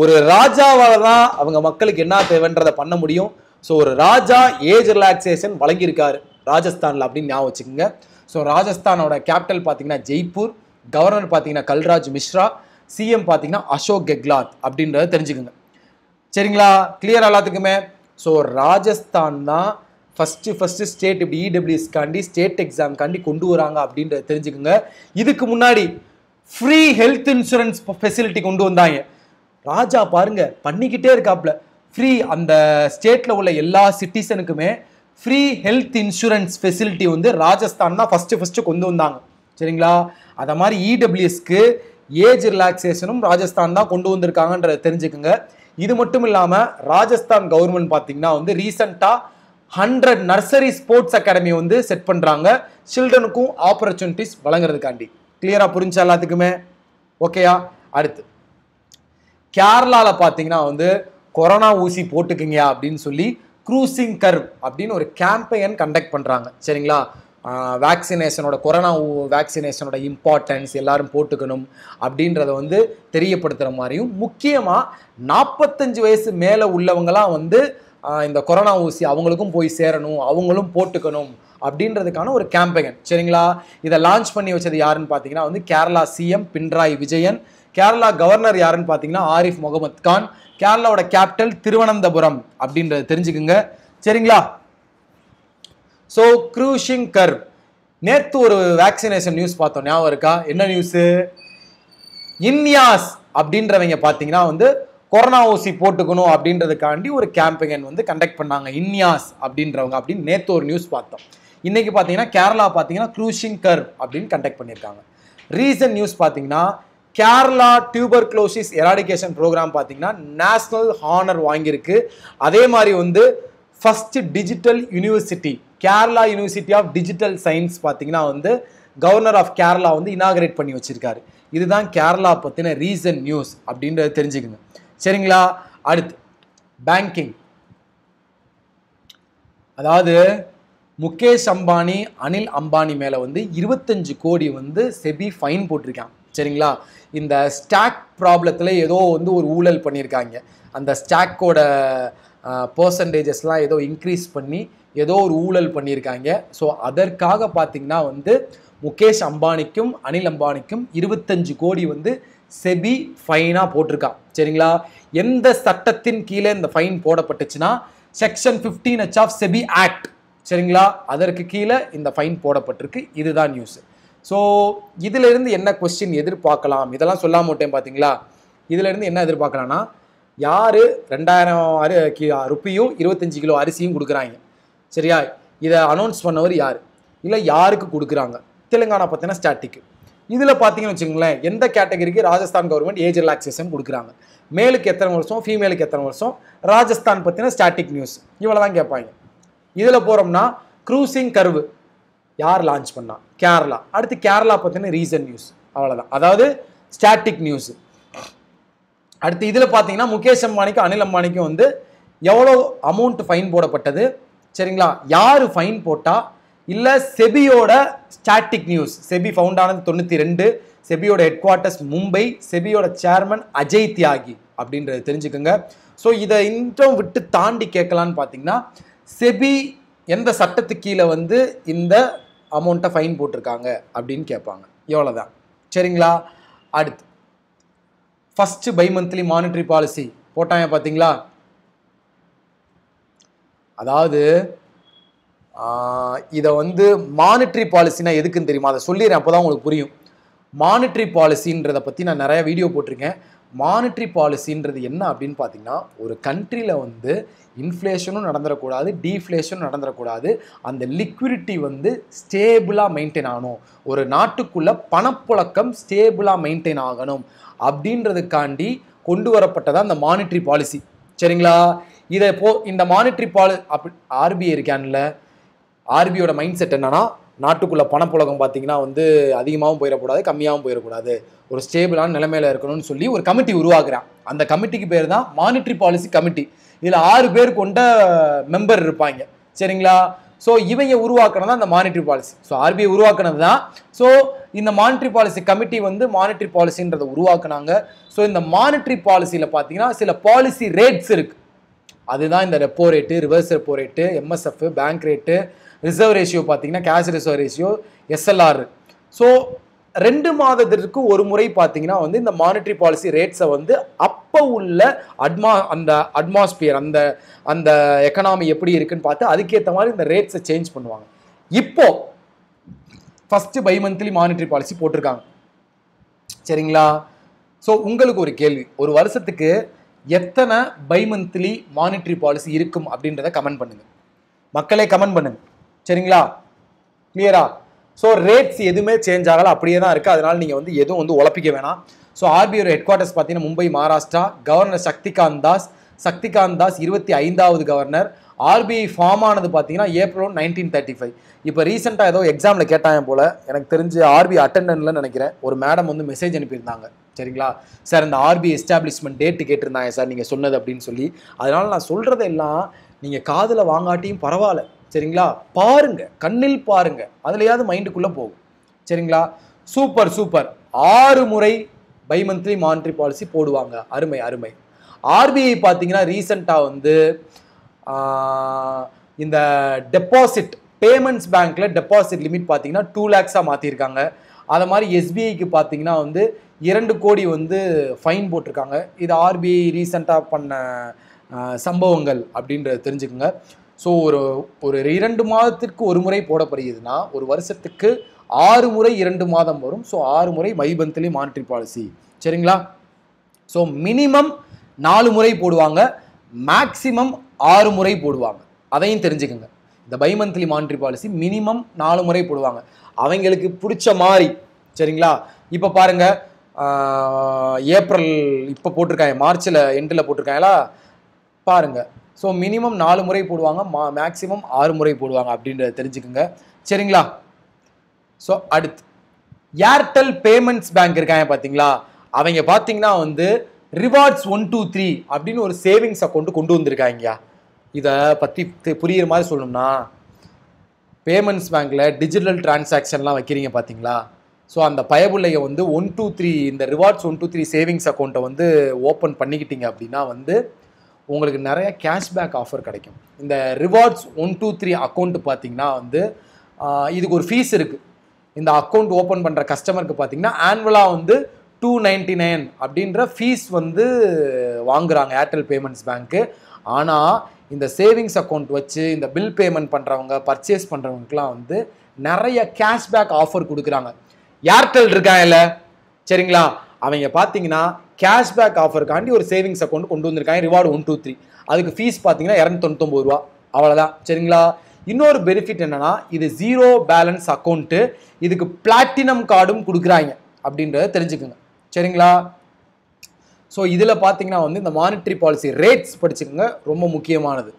ஒரு ராஜாவால் தான் அவங்க மக்களுக்கு என்ன தேவைன்றதை பண்ண முடியும் ஸோ ஒரு ராஜா ஏஜ் ரிலாக்ஸேஷன் வழங்கியிருக்காரு ராஜஸ்தானில் அப்படின்னு ஞாபகம் வச்சுக்கோங்க ஸோ ராஜஸ்தானோட கேபிட்டல் பார்த்தீங்கன்னா ஜெய்ப்பூர் கவர்னர் பார்த்தீங்கன்னா கல்ராஜ் மிஸ்ரா சிஎம் பார்த்தீங்கன்னா அசோக் கெக்லாத் அப்படின்றத தெரிஞ்சுக்கோங்க சரிங்களா கிளியர் எல்லாத்துக்குமே ஸோ ராஜஸ்தான் தான் ஃபஸ்ட்டு ஃபஸ்ட்டு ஸ்டேட் இப்படி இடபிள்யூஎஸ்காண்டி e ஸ்டேட் எக்ஸாம்காண்டி கொண்டு வராங்க அப்படின்றத தெரிஞ்சுக்கோங்க இதுக்கு முன்னாடி ஃப்ரீ ஹெல்த் இன்சூரன்ஸ் ஃபெசிலிட்டி கொண்டு வந்தாங்க ராஜா பாருங்க பண்ணிக்கிட்டே இருக்காப்ல ஃப்ரீ அந்த ஸ்டேட்டில் உள்ள எல்லா சிட்டிசனுக்குமே ஃப்ரீ ஹெல்த் இன்சூரன்ஸ் ஃபெசிலிட்டி வந்து ராஜஸ்தான் தான் ஃபஸ்ட்டு ஃபஸ்ட்டு கொண்டு வந்தாங்க சரிங்களா அதை மாதிரி இடபிள்யூஎஸ்க்கு ஏஜ் ரிலாக்ஸேஷனும் ராஜஸ்தான் தான் கொண்டு வந்திருக்காங்கன்றத தெரிஞ்சுக்குங்க இது மட்டும் இல்லாமல் ராஜஸ்தான் கவர்மெண்ட் பார்த்தீங்கன்னா வந்து ரீசண்டாக ஹண்ட்ரட் நர்சரி ஸ்போர்ட்ஸ் அகாடமி வந்து செட் பண்ணுறாங்க சில்ட்ரனுக்கும் ஆப்பர்ச்சுனிட்டிஸ் வழங்குறதுக்காண்டி கிளியராக புரிஞ்சா எல்லாத்துக்குமே ஓகேயா அடுத்து கேரளாவில் பார்த்தீங்கன்னா வந்து கொரோனா ஊசி போட்டுக்குங்க அப்படின்னு சொல்லி க்ரூசிங் கர்வ் அப்படின்னு ஒரு கேம்பெயின் கண்டக்ட் பண்ணுறாங்க சரிங்களா வேக்சினேஷனோட கொரோனா வேக்சினேஷனோட இம்பார்ட்டன்ஸ் எல்லாரும் போட்டுக்கணும் அப்படின்றத வந்து தெரியப்படுத்துகிற மாதிரியும் முக்கியமாக நாற்பத்தஞ்சு வயசு மேலே உள்ளவங்களாம் வந்து இந்த கொரோனா ஊசி அவங்களுக்கும் போய் சேரணும் அவங்களும் போட்டுக்கணும் அப்படின்றதுக்கான ஒரு கேம்பெயின் சரிங்களா இதை லான்ச் பண்ணி வச்சது யாருன்னு பார்த்தீங்கன்னா வந்து கேரளா சிஎம் பின்ராய் விஜயன் கேரளா கவர்னர் யாருன்னு பார்த்தீங்கன்னா ஆரிஃப் முகமது கான் கேரளாவோட கேபிட்டல் திருவனந்தபுரம் அப்படின்றத தெரிஞ்சுக்குங்க சரிங்களா ஸோ க்ரூஷிங் கர் நேற்று ஒரு வேக்சினேஷன் நியூஸ் பார்த்தோம் ஞாபகம் இருக்கா என்ன நியூஸு இன்யாஸ் அப்படின்றவங்க பார்த்தீங்கன்னா வந்து கொரோனா ஊசி போட்டுக்கணும் அப்படின்றதுக்காண்டி ஒரு கேம்பெயின் வந்து கண்டக்ட் பண்ணாங்க இன்யாஸ் அப்படின்றவங்க அப்படின்னு நேற்று ஒரு நியூஸ் பார்த்தோம் இன்றைக்கி பார்த்தீங்கன்னா கேரளா பார்த்தீங்கன்னா க்ரூஷிங் கர் அப்படின்னு கண்டக்ட் பண்ணியிருக்காங்க ரீசன்ட் நியூஸ் பார்த்தீங்கன்னா Kerala tuberculosis eradication programme பார்த்தீங்கன்னா நேஷ்னல் ஹானர் வாங்கியிருக்கு அதே மாதிரி வந்து first digital university Kerala university of digital science பார்த்தீங்கன்னா வந்து கவர்னர் ஆஃப் கேரளா வந்து இனாகரேட் பண்ணி வச்சிருக்காரு இதுதான் கேரளா பற்றின ரீசன்ட் நியூஸ் அப்படின்றத தெரிஞ்சுக்குங்க சரிங்களா அடுத்து பேங்கிங் அதாவது முகேஷ் அம்பானி அனில் அம்பானி மேலே வந்து இருபத்தஞ்சு கோடி வந்து செபி ஃபைன் போட்டிருக்கான் சரிங்களா இந்த ஸ்டாக் ப்ராப்ளத்தில் ஏதோ வந்து ஒரு ஊழல் பண்ணியிருக்காங்க அந்த ஸ்டாக்கோட பர்சன்டேஜஸ்லாம் ஏதோ இன்க்ரீஸ் பண்ணி ஏதோ ஒரு ஊழல் பண்ணியிருக்காங்க ஸோ அதற்காக பார்த்திங்கன்னா வந்து முகேஷ் அம்பானிக்கும் அனில் அம்பானிக்கும் இருபத்தஞ்சு கோடி வந்து செபி ஃபைனாக போட்டிருக்கான் சரிங்களா எந்த சட்டத்தின் கீழே இந்த ஃபைன் போடப்பட்டுச்சுன்னா section fifteen H of SEBI act சரிங்களா அதற்கு கீழே இந்த ஃபைன் போடப்பட்டிருக்கு இதுதான் நியூஸ் ஸோ இதிலிருந்து என்ன கொஸ்டின் எதிர்பார்க்கலாம் இதெல்லாம் சொல்லாமட்டேன் விட்டேன் பார்த்தீங்களா இதிலிருந்து என்ன எதிர்பார்க்கலாம்னா யார் ரெண்டாயிரம் அரி கி ருப்பியும் இருபத்தஞ்சி கிலோ அரிசியும் கொடுக்குறாங்க சரியா இதை அனௌன்ஸ் பண்ணவர் யார் இல்லை யாருக்கு கொடுக்குறாங்க தெலுங்கானா பார்த்தீங்கன்னா ஸ்டாட்டிக்கு இதில் பார்த்தீங்கன்னு வச்சுங்களேன் எந்த கேட்டகரிக்கு ராஜஸ்தான் கவர்மெண்ட் ஏஜ் ரிலாக்ஸேஷன் கொடுக்குறாங்க மேலுக்கு எத்தனை வருஷம் ஃபீமேலுக்கு எத்தனை வருஷம் ராஜஸ்தான் பார்த்தீங்கன்னா ஸ்டாட்டிக் நியூஸ் இவ்வளோ தான் கேட்பாங்க இதில் போகிறோம்னா க்ரூசிங் கர்வு யார் லான்ச் பண்ணால் கேரளா அடுத்து கேரளா பார்த்தீங்கன்னா ரீசன் நியூஸ் அவ்வளோதான் அதாவது ஸ்டாட்டிக் நியூஸு அடுத்து இதில் பார்த்தீங்கன்னா முகேஷ் அம்பானிக்கும் அனில் அம்பானிக்கும் வந்து எவ்வளோ அமௌண்ட் ஃபைன் போடப்பட்டது சரிங்களா யார் ஃபைன் போட்டால் இல்லை செபியோட ஸ்டாட்டிக் நியூஸ் செபி ஃபவுண்டானது தொண்ணூற்றி ரெண்டு செபியோட ஹெட் குவார்ட்டர்ஸ் மும்பை செபியோட சேர்மன் அஜய் தியாகி அப்படின்றத தெரிஞ்சுக்கோங்க ஸோ இதை இன்றும் விட்டு தாண்டி கேட்கலான்னு பார்த்தீங்கன்னா செபி எந்த சட்டத்து கீழே வந்து இந்த அமௌண்ட்டை ஃபைன் போட்டிருக்காங்க அப்படின்னு கேட்பாங்க எவ்வளோதான் சரிங்களா அடுத்து first bimonthly monetary policy போட்டாங்க பார்த்தீங்களா அதாவது இதை வந்து மானிட்ரி பாலிசினா எதுக்குன்னு தெரியுமா அதை சொல்லிடுறேன் அப்போ தான் உங்களுக்கு புரியும் மானிட்ரி பாலிசின்றதை பற்றி நான் நிறையா வீடியோ போட்டிருக்கேன் மானிட்ரி பாலிசின்றது என்ன அப்படின்னு பார்த்தீங்கன்னா ஒரு கண்ட்ரியில் வந்து இன்ஃப்ளேஷனும் நடந்துடக்கூடாது டீஃப்ளேஷனும் நடந்துடக்கூடாது அந்த லிக்விடிட்டி வந்து ஸ்டேபிளாக மெயின்டைன் ஆகணும் ஒரு நாட்டுக்குள்ளே பணப்புழக்கம் ஸ்டேபிளாக மெயின்டைன் ஆகணும் அப்படின்றதுக்காண்டி கொண்டு வரப்பட்டதா இந்த மானிட்ரி பாலிசி சரிங்களா இதை போ இந்த மானிட்ரி பாலி அப்படி ஆர்பிஐ இருக்கான்ல ஆர்பியோட மைண்ட் செட் என்னன்னா நாட்டுக்குள்ளே பணப்புழக்கம் பார்த்தீங்கன்னா வந்து அதிகமாகவும் போயிடக்கூடாது கம்மியாகவும் போயிடக்கூடாது ஒரு ஸ்டேபிளான நிலைமையில இருக்கணும்னு சொல்லி ஒரு கமிட்டி உருவாக்குறான் அந்த கமிட்டிக்கு பேர் தான் மானிட்ரி பாலிசி கமிட்டி இதில் ஆறு பேர் கொண்ட மெம்பர் இருப்பாங்க சரிங்களா ஸோ இவங்க உருவாக்குனது தான் அந்த மானிட்ரி பாலிசி ஸோ ஆர்பிஐ உருவாக்குனது தான் ஸோ இந்த மானிட்ரி பாலிசி கமிட்டி வந்து மானிட்ரி பாலிசின்றதை உருவாக்குனாங்க ஸோ இந்த மானிட்ரி பாலிசியில் பார்த்தீங்கன்னா சில பாலிசி ரேட்ஸ் இருக்குது அதுதான் இந்த repo rate reverse repo rate MSF bank rate reserve ratio பார்த்தீங்கன்னா cash reserve ratio SLR so ரெண்டு மாதத்திற்கு ஒரு முறை பார்த்தீங்கன்னா வந்து இந்த மானிட்ரி பாலிசி ரேட்ஸை வந்து அப்போ உள்ள அட்மா அந்த அட்மாஸ்பியர் அந்த அந்த எக்கனாமி எப்படி இருக்குன்னு பார்த்து அதுக்கேற்ற மாதிரி இந்த ரேட்ஸை சேஞ்ச் பண்ணுவாங்க இப்போது first bimonthly monetary policy போட்டிருக்காங்க சரிங்களா ஸோ உங்களுக்கு ஒரு கேள்வி ஒரு வருஷத்துக்கு எத்தனை பை மந்த்லி மானிட்டரி பாலிசி இருக்கும் அப்படின்றத கமெண்ட் பண்ணுங்கள் மக்களே கமெண்ட் பண்ணுங்க சரிங்களா கிளியரா ஸோ ரேட்ஸ் எதுவுமே சேஞ்ச் ஆகலை அப்படியே தான் இருக்குது அதனால் நீங்கள் வந்து எதுவும் வந்து உழப்பிக்க வேணாம் ஸோ ஆர்பிஐ ஹெட் குவார்ட்டர்ஸ் பார்த்தீங்கன்னா மும்பை மகாராஷ்டிரா கவர்னர் சக்திகாந்த் தாஸ் சக்திகாந்த் தாஸ் இருபத்தி ஐந்தாவது கவர்னர் ஆர்பிஐ ஃபார்ம் ஆனது பார்த்தீங்கன்னா ஏப்ரல் நைன்டீன் தேர்ட்டி ஃபைவ் இப்போ ரீசெண்டாக ஏதோ எக்ஸாமில் கேட்டாங்க போல் எனக்கு தெரிஞ்சு ஆர்பி அட்டண்டன்ல நினைக்கிறேன் ஒரு மேடம் வந்து மெசேஜ் அனுப்பியிருந்தாங்க சரிங்களா சார் இந்த ஆர்பிஐ எஸ்டாப்ளிஷ்மெண்ட் டேட்டு கேட்டிருந்தாங்க சார் நீங்கள் சொன்னது அப்படின்னு சொல்லி அதனால் நான் எல்லாம் நீங்கள் காதில் வாங்காட்டியும் பரவாயில்ல சரிங்களா பாருங்கள் கண்ணில் பாருங்கள் அதுலையாவது மைண்டுக்குள்ளே போகும் சரிங்களா சூப்பர் சூப்பர் ஆறு முறை பை மந்த்லி மானிட்ரி பாலிசி போடுவாங்க அருமை அருமை ஆர்பிஐ பார்த்தீங்கன்னா ரீசெண்டாக வந்து இந்த டெபாசிட் பேமெண்ட்ஸ் பேங்க்கில் டெபாசிட் லிமிட் பார்த்தீங்கன்னா டூ லேக்ஸாக மாற்றிருக்காங்க அதை மாதிரி எஸ்பிஐக்கு பார்த்தீங்கன்னா வந்து இரண்டு கோடி வந்து ஃபைன் போட்டிருக்காங்க இது ஆர்பிஐ ரீசெண்டாக பண்ண சம்பவங்கள் அப்படின்றத தெரிஞ்சுக்கோங்க ஸோ ஒரு ஒரு இரண்டு மாதத்திற்கு ஒரு முறை போடப்படுகிறதுனா ஒரு வருஷத்துக்கு ஆறு முறை இரண்டு மாதம் வரும் ஸோ ஆறு முறை மைபந்தலி மானிட்ரி பாலிசி சரிங்களா ஸோ மினிமம் நாலு முறை போடுவாங்க மேக்சிமம் ஆறு முறை போடுவாங்க அதையும் தெரிஞ்சுக்கோங்க இந்த bimonthly monetary policy minimum நாலு முறை போடுவாங்க அவங்களுக்கு பிடிச்ச மாதிரி சரிங்களா இப்போ பாருங்கள் ஏப்ரல் இப்போ போட்டிருக்காங்க மார்ச்சில் எண்டில் போட்டிருக்காங்களா பாருங்கள் ஸோ மினிமம் நாலு முறை போடுவாங்க மா மேக்ஸிமம் ஆறு முறை போடுவாங்க அப்படின்றத தெரிஞ்சுக்கோங்க சரிங்களா ஸோ அடுத்து ஏர்டெல் பேமெண்ட்ஸ் பேங்க் இருக்காங்க பார்த்தீங்களா அவங்க பார்த்தீங்கன்னா வந்து ரிவார்ட்ஸ் ஒன் டூ த்ரீ அப்படின்னு ஒரு சேவிங்ஸ் அக்கௌண்ட் கொண்டு வந்திருக்காங்கயா இதை பற்றி புரிகிற மாதிரி சொல்லணும்னா பேமெண்ட்ஸ் பேங்க்கில் டிஜிட்டல் டிரான்சாக்ஷன்லாம் வைக்கிறீங்க பார்த்தீங்களா ஸோ அந்த பயபுள்ளைய வந்து ஒன் டூ த்ரீ இந்த rewards one two three savings அக்கௌண்ட்டை வந்து ஓப்பன் பண்ணிக்கிட்டீங்க அப்படின்னா வந்து உங்களுக்கு நிறைய கேஷ்பேக் ஆஃபர் கிடைக்கும் இந்த rewards one two three account பார்த்தீங்கன்னா வந்து இதுக்கு ஒரு ஃபீஸ் இருக்குது இந்த அக்கௌண்ட் ஓப்பன் பண்ணுற கஸ்டமருக்கு பார்த்தீங்கன்னா ஆனுவலாக வந்து டூ நைன்டி நைன் அப்படின்ற ஃபீஸ் வந்து வாங்குகிறாங்க ஏர்டெல் பேமெண்ட்ஸ் பேங்க்கு ஆனால் இந்த சேவிங்ஸ் அக்கௌண்ட் வச்சு இந்த பில் பேமெண்ட் பண்ணுறவங்க பர்ச்சேஸ் பண்ணுறவங்களுக்குலாம் வந்து நிறைய கேஷ்பேக் ஆஃபர் கொடுக்குறாங்க ஏர்டெல் இருக்கா இல்லை சரிங்களா அவங்க பார்த்தீங்கன்னா கேஷ்பேக் ஆஃபருக்காண்டி ஒரு சேவிங்ஸ் அக்கௌண்ட் கொண்டு வந்திருக்காங்க ரிவார்டு ஒன் டூ த்ரீ அதுக்கு ஃபீஸ் பார்த்தீங்கன்னா இரநூத்தொண்ணூத்தொம்பது ரூபா அவ்வளோதான் சரிங்களா இன்னொரு பெனிஃபிட் என்னென்னா இது ஜீரோ பேலன்ஸ் அக்கௌண்ட்டு இதுக்கு பிளாட்டினம் கார்டும் கொடுக்குறாங்க அப்படின்றத தெரிஞ்சுக்குங்க சரிங்களா ஸோ இதில் பார்த்தீங்கன்னா வந்து இந்த மானிட்ரி பாலிசி ரேட்ஸ் படிச்சுக்கோங்க ரொம்ப முக்கியமானது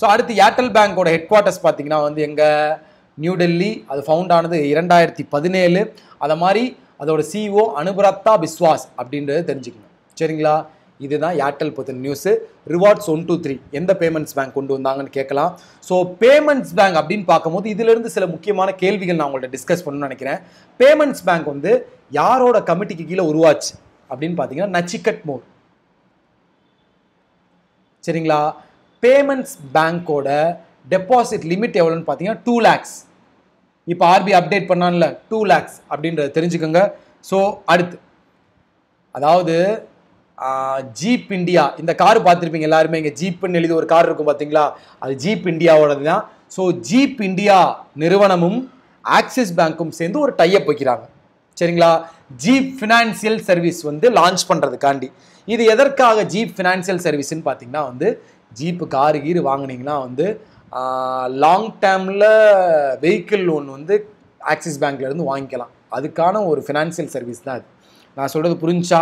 ஸோ அடுத்து ஏர்டெல் பேங்கோட ஹெட் குவார்ட்டர்ஸ் பார்த்தீங்கன்னா வந்து எங்கள் நியூ டெல்லி அது ஃபவுண்ட் ஆனது இரண்டாயிரத்தி பதினேழு அதை மாதிரி அதோட சிஓ e அனுபரத்தா பிஸ்வாஸ் அப்படின்றத தெரிஞ்சுக்கணும் சரிங்களா இதுதான் ஏர்டெல் பற்றின news rewards one two three எந்த பேமெண்ட்ஸ் பேங்க் கொண்டு வந்தாங்கன்னு கேட்கலாம் ஸோ பேமெண்ட்ஸ் பேங்க் அப்படின்னு பார்க்கும்போது இதிலிருந்து சில முக்கியமான கேள்விகள் நான் உங்கள்கிட்ட டிஸ்கஸ் பண்ணணும்னு நினைக்கிறேன் பேமெண்ட்ஸ் பேங்க் வந்து யாரோட கமிட்டிக்கு கீழே உருவாச்சு அப்படின்னு பார்த்தீங்கன்னா நச்சிக்கட் மோர் சரிங்களா பேமெண்ட்ஸ் பேங்க்கோட டெபாசிட் லிமிட் எவ்வளோன்னு பார்த்தீங்கன்னா டூ லேக்ஸ் இப்போ ஆர்பி அப்டேட் பண்ணான்ல டூ லேக்ஸ் அப்படின்றத தெரிஞ்சுக்கோங்க ஸோ அடுத்து அதாவது ஜீப் இண்டியா இந்த கார் பார்த்துருப்பீங்க எல்லாருமே இங்கே ஜீப்புன்னு எழுதி ஒரு கார் இருக்கும் பார்த்தீங்களா அது ஜீப் இந்தியாவோடது தான் ஸோ ஜீப் இண்டியா நிறுவனமும் ஆக்சிஸ் பேங்க்கும் சேர்ந்து ஒரு டையப் வைக்கிறாங்க சரிங்களா ஜீப் ஃபினான்சியல் சர்வீஸ் வந்து லான்ச் பண்ணுறதுக்காண்டி இது எதற்காக ஜீப் ஃபினான்சியல் சர்வீஸ்ன்னு பார்த்தீங்கன்னா வந்து ஜீப்பு காரு கீரு வாங்கினீங்கன்னா வந்து லாங் டேர்மில் வெஹிக்கிள் லோன் வந்து ஆக்சிஸ் பேங்க்லேருந்து வாங்கிக்கலாம் அதுக்கான ஒரு ஃபினான்சியல் சர்வீஸ் தான் அது நான் சொல்கிறது புரிஞ்சா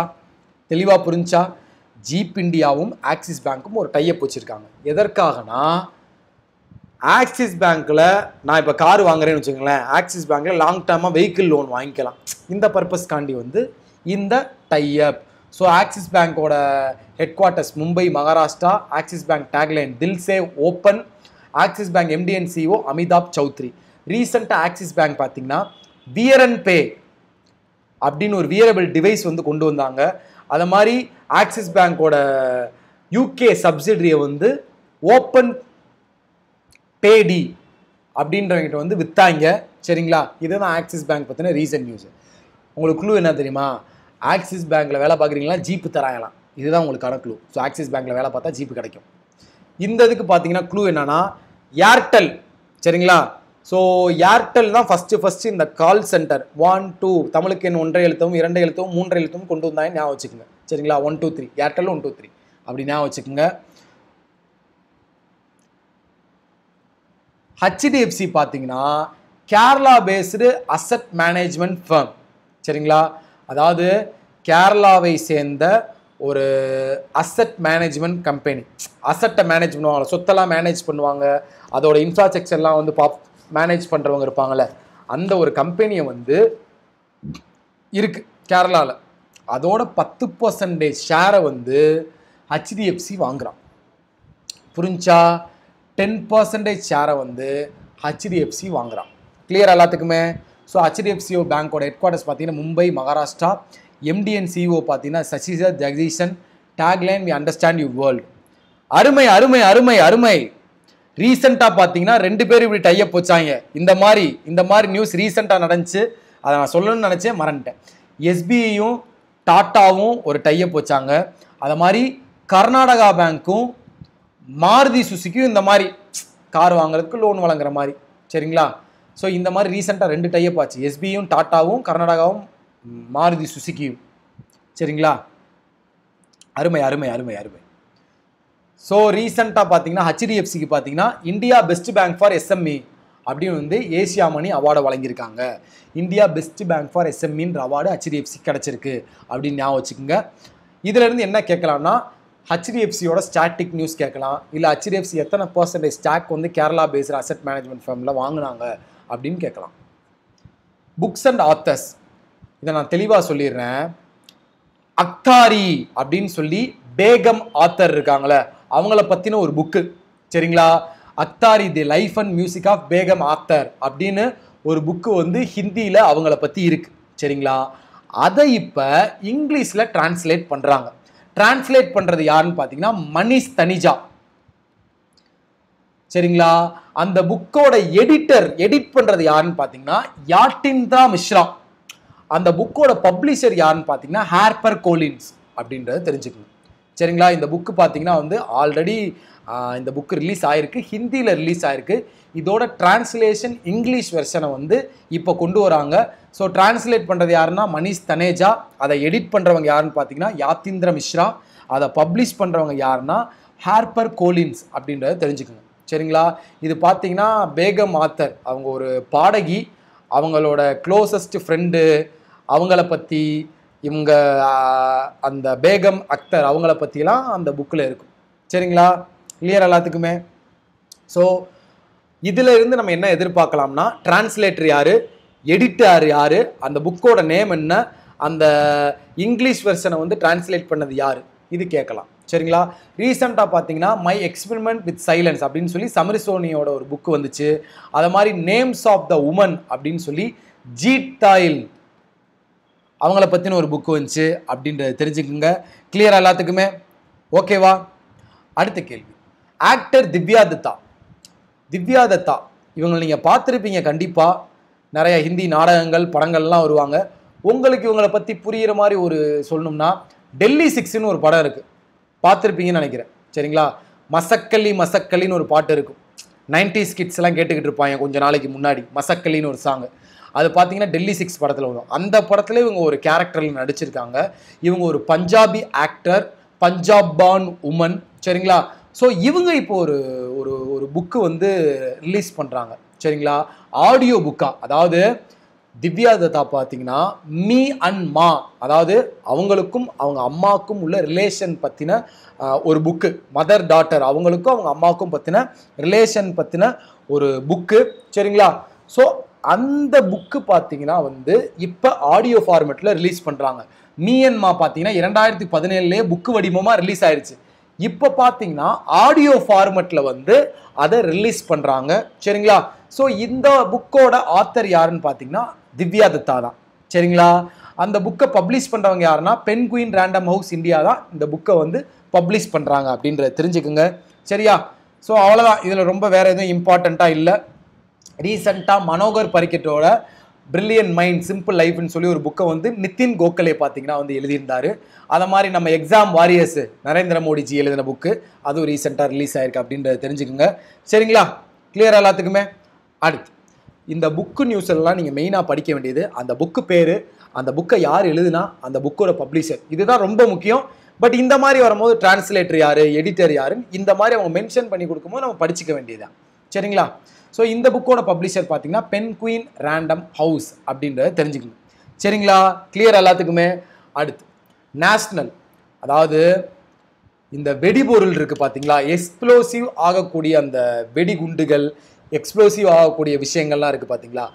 தெளிவாக புரிஞ்சா ஜீப் இண்டியாவும் ஆக்சிஸ் பேங்க்கும் ஒரு டையப் வச்சுருக்காங்க எதற்காகனா ஆக்சிஸ் பேங்க்கில் நான் இப்போ கார் வாங்குறேன்னு வச்சுக்கோங்களேன் ஆக்சிஸ் பேங்க்கில் லாங் டேர்மாக வெஹிக்கிள் லோன் வாங்கிக்கலாம் இந்த பர்பஸ்க்காண்டி வந்து இந்த டையப் ஸோ ஆக்சிஸ் பேங்க்கோட headquarters Mumbai Maharashtra Axis bank tagline Dil Se open Axis bank MD and CEO Amitabh Chaudhry ரீசெண்டாக ஆக்சிஸ் பேங்க் பார்த்தீங்கன்னா வியர் அண்ட் பே அப்படின்னு ஒரு வியரபிள் டிவைஸ் வந்து கொண்டு வந்தாங்க அதை மாதிரி ஆக்சிஸ் பேங்க்கோட யூகே சப்சிடரியை வந்து ஓப்பன் பேடி அப்படின்றவங்கிட்ட வந்து விற்றாங்க சரிங்களா இதுதான் ஆக்சிஸ் பேங்க் பற்றின ரீசன்ட் நியூஸ் உங்களுக்கு குழு என்ன தெரியுமா ஆக்சிஸ் பேங்க்கில் வேலை பார்க்குறீங்களா ஜீப்பு தராங்களாம் இதுதான் உங்களுக்கு கணக்குழு ஸோ ஆக்சிஸ் பேங்க்கில் வேலை பார்த்தா ஜீப்பு கிடைக்கும் இந்த இதுக்கு பார்த்தீங்கன்னா க்ளூ என்னென்னா ஏர்டெல் சரிங்களா ஸோ ஏர்டெல் தான் ஃபஸ்ட்டு ஃபஸ்ட்டு இந்த கால் சென்டர் ஒன் டூ தமிழுக்கு என் ஒன்றை எழுத்தவும் இரண்டு எழுத்தவும் மூன்றை எழுத்தவும் கொண்டு வந்தாங்க ஞாபகம் வச்சுக்கோங்க சரிங்களா one two three Airtel one two three அப்படி ஞாபகம் வச்சுக்கோங்க ஹச்டிஎஃப்சி பார்த்தீங்கன்னா Kerala based asset management firm சரிங்களா அதாவது கேரளாவை சேர்ந்த ஒரு அசட் மேனேஜ்மெண்ட் கம்பெனி அசட்டை மேனேஜ் பண்ணுவாங்க சொத்தெல்லாம் மேனேஜ் பண்ணுவாங்க அதோட இன்ஃப்ராஸ்ட்ரக்சர்லாம் வந்து பாப் மேனேஜ் பண்ணுறவங்க இருப்பாங்கள்ல அந்த ஒரு கம்பெனியை வந்து இருக்குது கேரளாவில் அதோட பத்து பர்சன்டேஜ் ஷேரை வந்து ஹச்டிஎஃப்சி வாங்குகிறான் புரிஞ்சா டென் பர்சன்டேஜ் ஷேரை வந்து ஹெச்டிஎஃப்சி வாங்குகிறான் கிளியர் எல்லாத்துக்குமே ஸோ ஹெச்டிஎஃப்சிஓ பேங்கோட ஹெட் குவார்ட்டர்ஸ் பார்த்தீங்கன்னா Mumbai Maharashtra MD and CEO e பார்த்தீங்கன்னா Sashidhar Jagdishan tagline we understand you world அருமை அருமை அருமை அருமை ரீசெண்டாக பார்த்தீங்கன்னா ரெண்டு பேரும் இப்படி டையப் வச்சாங்க இந்த மாதிரி இந்த மாதிரி நியூஸ் ரீசெண்டாக நடந்துச்சு அதை நான் சொல்லணும்னு நினச்சேன் மறந்துட்டேன் எஸ்பிஐயும் டாட்டாவும் ஒரு டையப் வச்சாங்க அதை மாதிரி கர்நாடகா பேங்க்கும் மாருதி சுசுக்கியும் இந்த மாதிரி கார் வாங்குறதுக்கு லோன் வழங்குற மாதிரி சரிங்களா ஸோ இந்த மாதிரி ரீசெண்டாக ரெண்டு டைப் ஆச்சு எஸ்பியும் டாட்டாவும் கர்நாடகாவும் மாருதி சுசுக்கியும் சரிங்களா அருமை அருமை அருமை அருமை ஸோ ரீசெண்டாக பார்த்தீங்கன்னா ஹெச்டிஎஃப்சிக்கு பார்த்தீங்கன்னா India best bank for SME e அப்படின்னு வந்து ஏசியா மணி அவார்டை வழங்கியிருக்காங்க இந்தியா பெஸ்ட் பேங்க் ஃபார் எஸ்எம்இன்ற அவார்டு ஹெச்டிஎஃப்சி கிடச்சிருக்கு அப்படின்னு ஞாபகம் வச்சுக்கோங்க இதுலேருந்து என்ன கேட்கலான்னா ஹெச்டிஎஃப்சியோட ஸ்டாட்டிக் நியூஸ் கேட்கலாம் இல்லை ஹெச்டிஎஃப்சி எத்தனை பர்சன்டேஜ் ஸ்டாக் வந்து கேரளா பேஸ்டு அசெட் மேனேஜ்மெண்ட் ஃபேமில் வாங்கினாங்க அப்படின்னு கேட்கலாம் புக்ஸ் அண்ட் ஆத்தர்ஸ் இதை நான் தெளிவாக சொல்லிடுறேன் அக்தாரி அப்படின்னு சொல்லி பேகம் ஆத்தர் இருக்காங்களே அவங்கள பற்றின ஒரு புக்கு சரிங்களா Akhtari the life and music of Begum Akhtar அப்படின்னு ஒரு புக்கு வந்து ஹிந்தியில் அவங்கள பற்றி இருக்குது சரிங்களா அதை இப்போ இங்கிலீஷில் டிரான்ஸ்லேட் பண்ணுறாங்க டிரான்ஸ்லேட் பண்ணுறது யாருன்னு பார்த்தீங்கன்னா மணிஷ் தனிஜா சரிங்களா அந்த புக்கோட எடிட்டர் எடிட் பண்ணுறது யாருன்னு பார்த்தீங்கன்னா யாட்டிந்திரா மிஸ்ரா அந்த புக்கோட பப்ளிஷர் யாருன்னு பார்த்தீங்கன்னா ஹேர்பர் கோலின்ஸ் அப்படின்றத தெரிஞ்சுக்கணும் சரிங்களா இந்த புக்கு பார்த்தீங்கன்னா வந்து ஆல்ரெடி இந்த புக்கு ரிலீஸ் ஆகிருக்கு ஹிந்தியில் ரிலீஸ் ஆகிருக்கு இதோட டிரான்ஸ்லேஷன் இங்கிலீஷ் வெர்ஷனை வந்து இப்போ கொண்டு வராங்க ஸோ டிரான்ஸ்லேட் பண்ணுறது யாருன்னா மணிஷ் தனேஜா அதை எடிட் பண்ணுறவங்க யாருன்னு பார்த்தீங்கன்னா யாத்திந்திர மிஸ்ரா அதை பப்ளிஷ் பண்ணுறவங்க யாருன்னா ஹார்பர் கோலின்ஸ் அப்படின்றத தெரிஞ்சுக்கோங்க சரிங்களா இது பார்த்தீங்கன்னா பேகம் ஆத்தர் அவங்க ஒரு பாடகி அவங்களோட க்ளோசஸ்ட் ஃப்ரெண்டு அவங்கள பற்றி இவங்க அந்த பேகம் அக்தர் அவங்கள பற்றிலாம் அந்த புக்கில் இருக்கும் சரிங்களா கிளியர் எல்லாத்துக்குமே ஸோ இதில் இருந்து நம்ம என்ன எதிர்பார்க்கலாம்னா டிரான்ஸ்லேட்டர் யார் எடிட்டர் யார் அந்த புக்கோட நேம் என்ன அந்த இங்கிலீஷ் வெர்ஷனை வந்து டிரான்ஸ்லேட் பண்ணது யார் இது கேட்கலாம் சரிங்களா ரீசெண்டாக பார்த்தீங்கன்னா மை எக்ஸ்பெரிமெண்ட் வித் சைலன்ஸ் அப்படின்னு சொல்லி சமரிசோனியோட ஒரு புக் வந்துச்சு அதை மாதிரி நேம்ஸ் ஆஃப் த உமன் அப்படின்னு சொல்லி ஜீட் தாயில் அவங்கள பற்றின ஒரு புக்கு வந்துச்சு அப்படின்றத தெரிஞ்சுக்குங்க கிளியராக எல்லாத்துக்குமே ஓகேவா அடுத்த கேள்வி ஆக்டர் திவ்யா தத்தா திவ்யா தத்தா இவங்களை நீங்கள் பார்த்துருப்பீங்க கண்டிப்பாக நிறையா ஹிந்தி நாடகங்கள் படங்கள்லாம் வருவாங்க உங்களுக்கு இவங்களை பற்றி புரிகிற மாதிரி ஒரு சொல்லணும்னா டெல்லி சிக்ஸ்னு ஒரு படம் இருக்குது பார்த்துருப்பீங்கன்னு நினைக்கிறேன் சரிங்களா மசக்கல்லி மசக்கல்லின்னு ஒரு பாட்டு இருக்கும் நைன்டி ஸ்கிட்ஸ்லாம் கேட்டுக்கிட்டு இருப்பாங்க கொஞ்சம் நாளைக்கு முன்னாடி மசக்கல்லின்னு ஒரு சாங்கு அது பார்த்தீங்கன்னா டெல்லி சிக்ஸ் படத்தில் வரும் அந்த படத்தில் இவங்க ஒரு கேரக்டரில் நடிச்சிருக்காங்க இவங்க ஒரு Punjabi actor Punjab born woman சரிங்களா ஸோ இவங்க இப்போ ஒரு ஒரு ஒரு புக்கு வந்து ரிலீஸ் பண்ணுறாங்க சரிங்களா ஆடியோ புக்காக அதாவது திவ்யா தத்தா பார்த்தீங்கன்னா மீ அண்ட் மா அதாவது அவங்களுக்கும் அவங்க அம்மாவுக்கும் உள்ள ரிலேஷன் பற்றின ஒரு புக்கு மதர் டாட்டர் அவங்களுக்கும் அவங்க அம்மாவுக்கும் பற்றின ரிலேஷன் பற்றின ஒரு புக்கு சரிங்களா ஸோ அந்த புக்கு பார்த்தீங்கன்னா வந்து இப்போ ஆடியோ ஃபார்மெட்டில் ரிலீஸ் பண்ணுறாங்க மீஎன்மா பார்த்தீங்கன்னா இரண்டாயிரத்தி பதினேழுலேயே புக்கு வடிவமாக ரிலீஸ் ஆயிடுச்சு இப்போ பார்த்தீங்கன்னா ஆடியோ ஃபார்மெட்டில் வந்து அதை ரிலீஸ் பண்ணுறாங்க சரிங்களா ஸோ இந்த புக்கோட ஆத்தர் யாருன்னு பார்த்தீங்கன்னா திவ்யா தத்தா தான் சரிங்களா அந்த புக்கை பப்ளிஷ் பண்ணுறவங்க யாருன்னா Penguin Random House India தான் இந்த புக்கை வந்து பப்ளிஷ் பண்ணுறாங்க அப்படின்றத தெரிஞ்சுக்குங்க சரியா ஸோ அவ்வளோதான் இதில் ரொம்ப வேறு எதுவும் இம்பார்ட்டண்ட்டாக இல்லை ரீசெண்டாக மனோகர் பரிக்கெட்டோட பிரில்லியன் மைண்ட் சிம்பிள் லைஃப்னு சொல்லி ஒரு புக்கை வந்து நிதின் கோகலே பார்த்தீங்கன்னா வந்து எழுதியிருந்தார் அதை மாதிரி நம்ம எக்ஸாம் வாரியர்ஸ் நரேந்திர மோடிஜி எழுதின புக்கு அதுவும் ரீசெண்டாக ரிலீஸ் ஆயிருக்கு அப்படின்றத தெரிஞ்சுக்கோங்க சரிங்களா கிளியர் எல்லாத்துக்குமே அடுத்து இந்த புக்கு நியூஸ் எல்லாம் நீங்கள் மெயினாக படிக்க வேண்டியது அந்த புக்கு பேர் அந்த புக்கை யார் எழுதுனா அந்த புக்கோட பப்ளிஷர் இதுதான் ரொம்ப முக்கியம் பட் இந்த மாதிரி வரும்போது டிரான்ஸ்லேட்டர் யார் எடிட்டர் யாருன்னு இந்த மாதிரி அவங்க மென்ஷன் பண்ணி கொடுக்கும்போது நம்ம படிச்சுக்க வேண்டியதான் சரிங்களா ஸோ இந்த புக்கோட பப்ளிஷர் பார்த்தீங்கன்னா பென் குயின் ரேண்டம் ஹவுஸ் அப்படின்றத தெரிஞ்சுக்கணும் சரிங்களா கிளியர் எல்லாத்துக்குமே அடுத்து நேஷ்னல் அதாவது இந்த வெடிபொருள் இருக்குது பார்த்தீங்களா எக்ஸ்ப்ளோசிவ் ஆகக்கூடிய அந்த வெடிகுண்டுகள் எக்ஸ்ப்ளோசிவ் ஆகக்கூடிய விஷயங்கள்லாம் இருக்குது பார்த்தீங்களா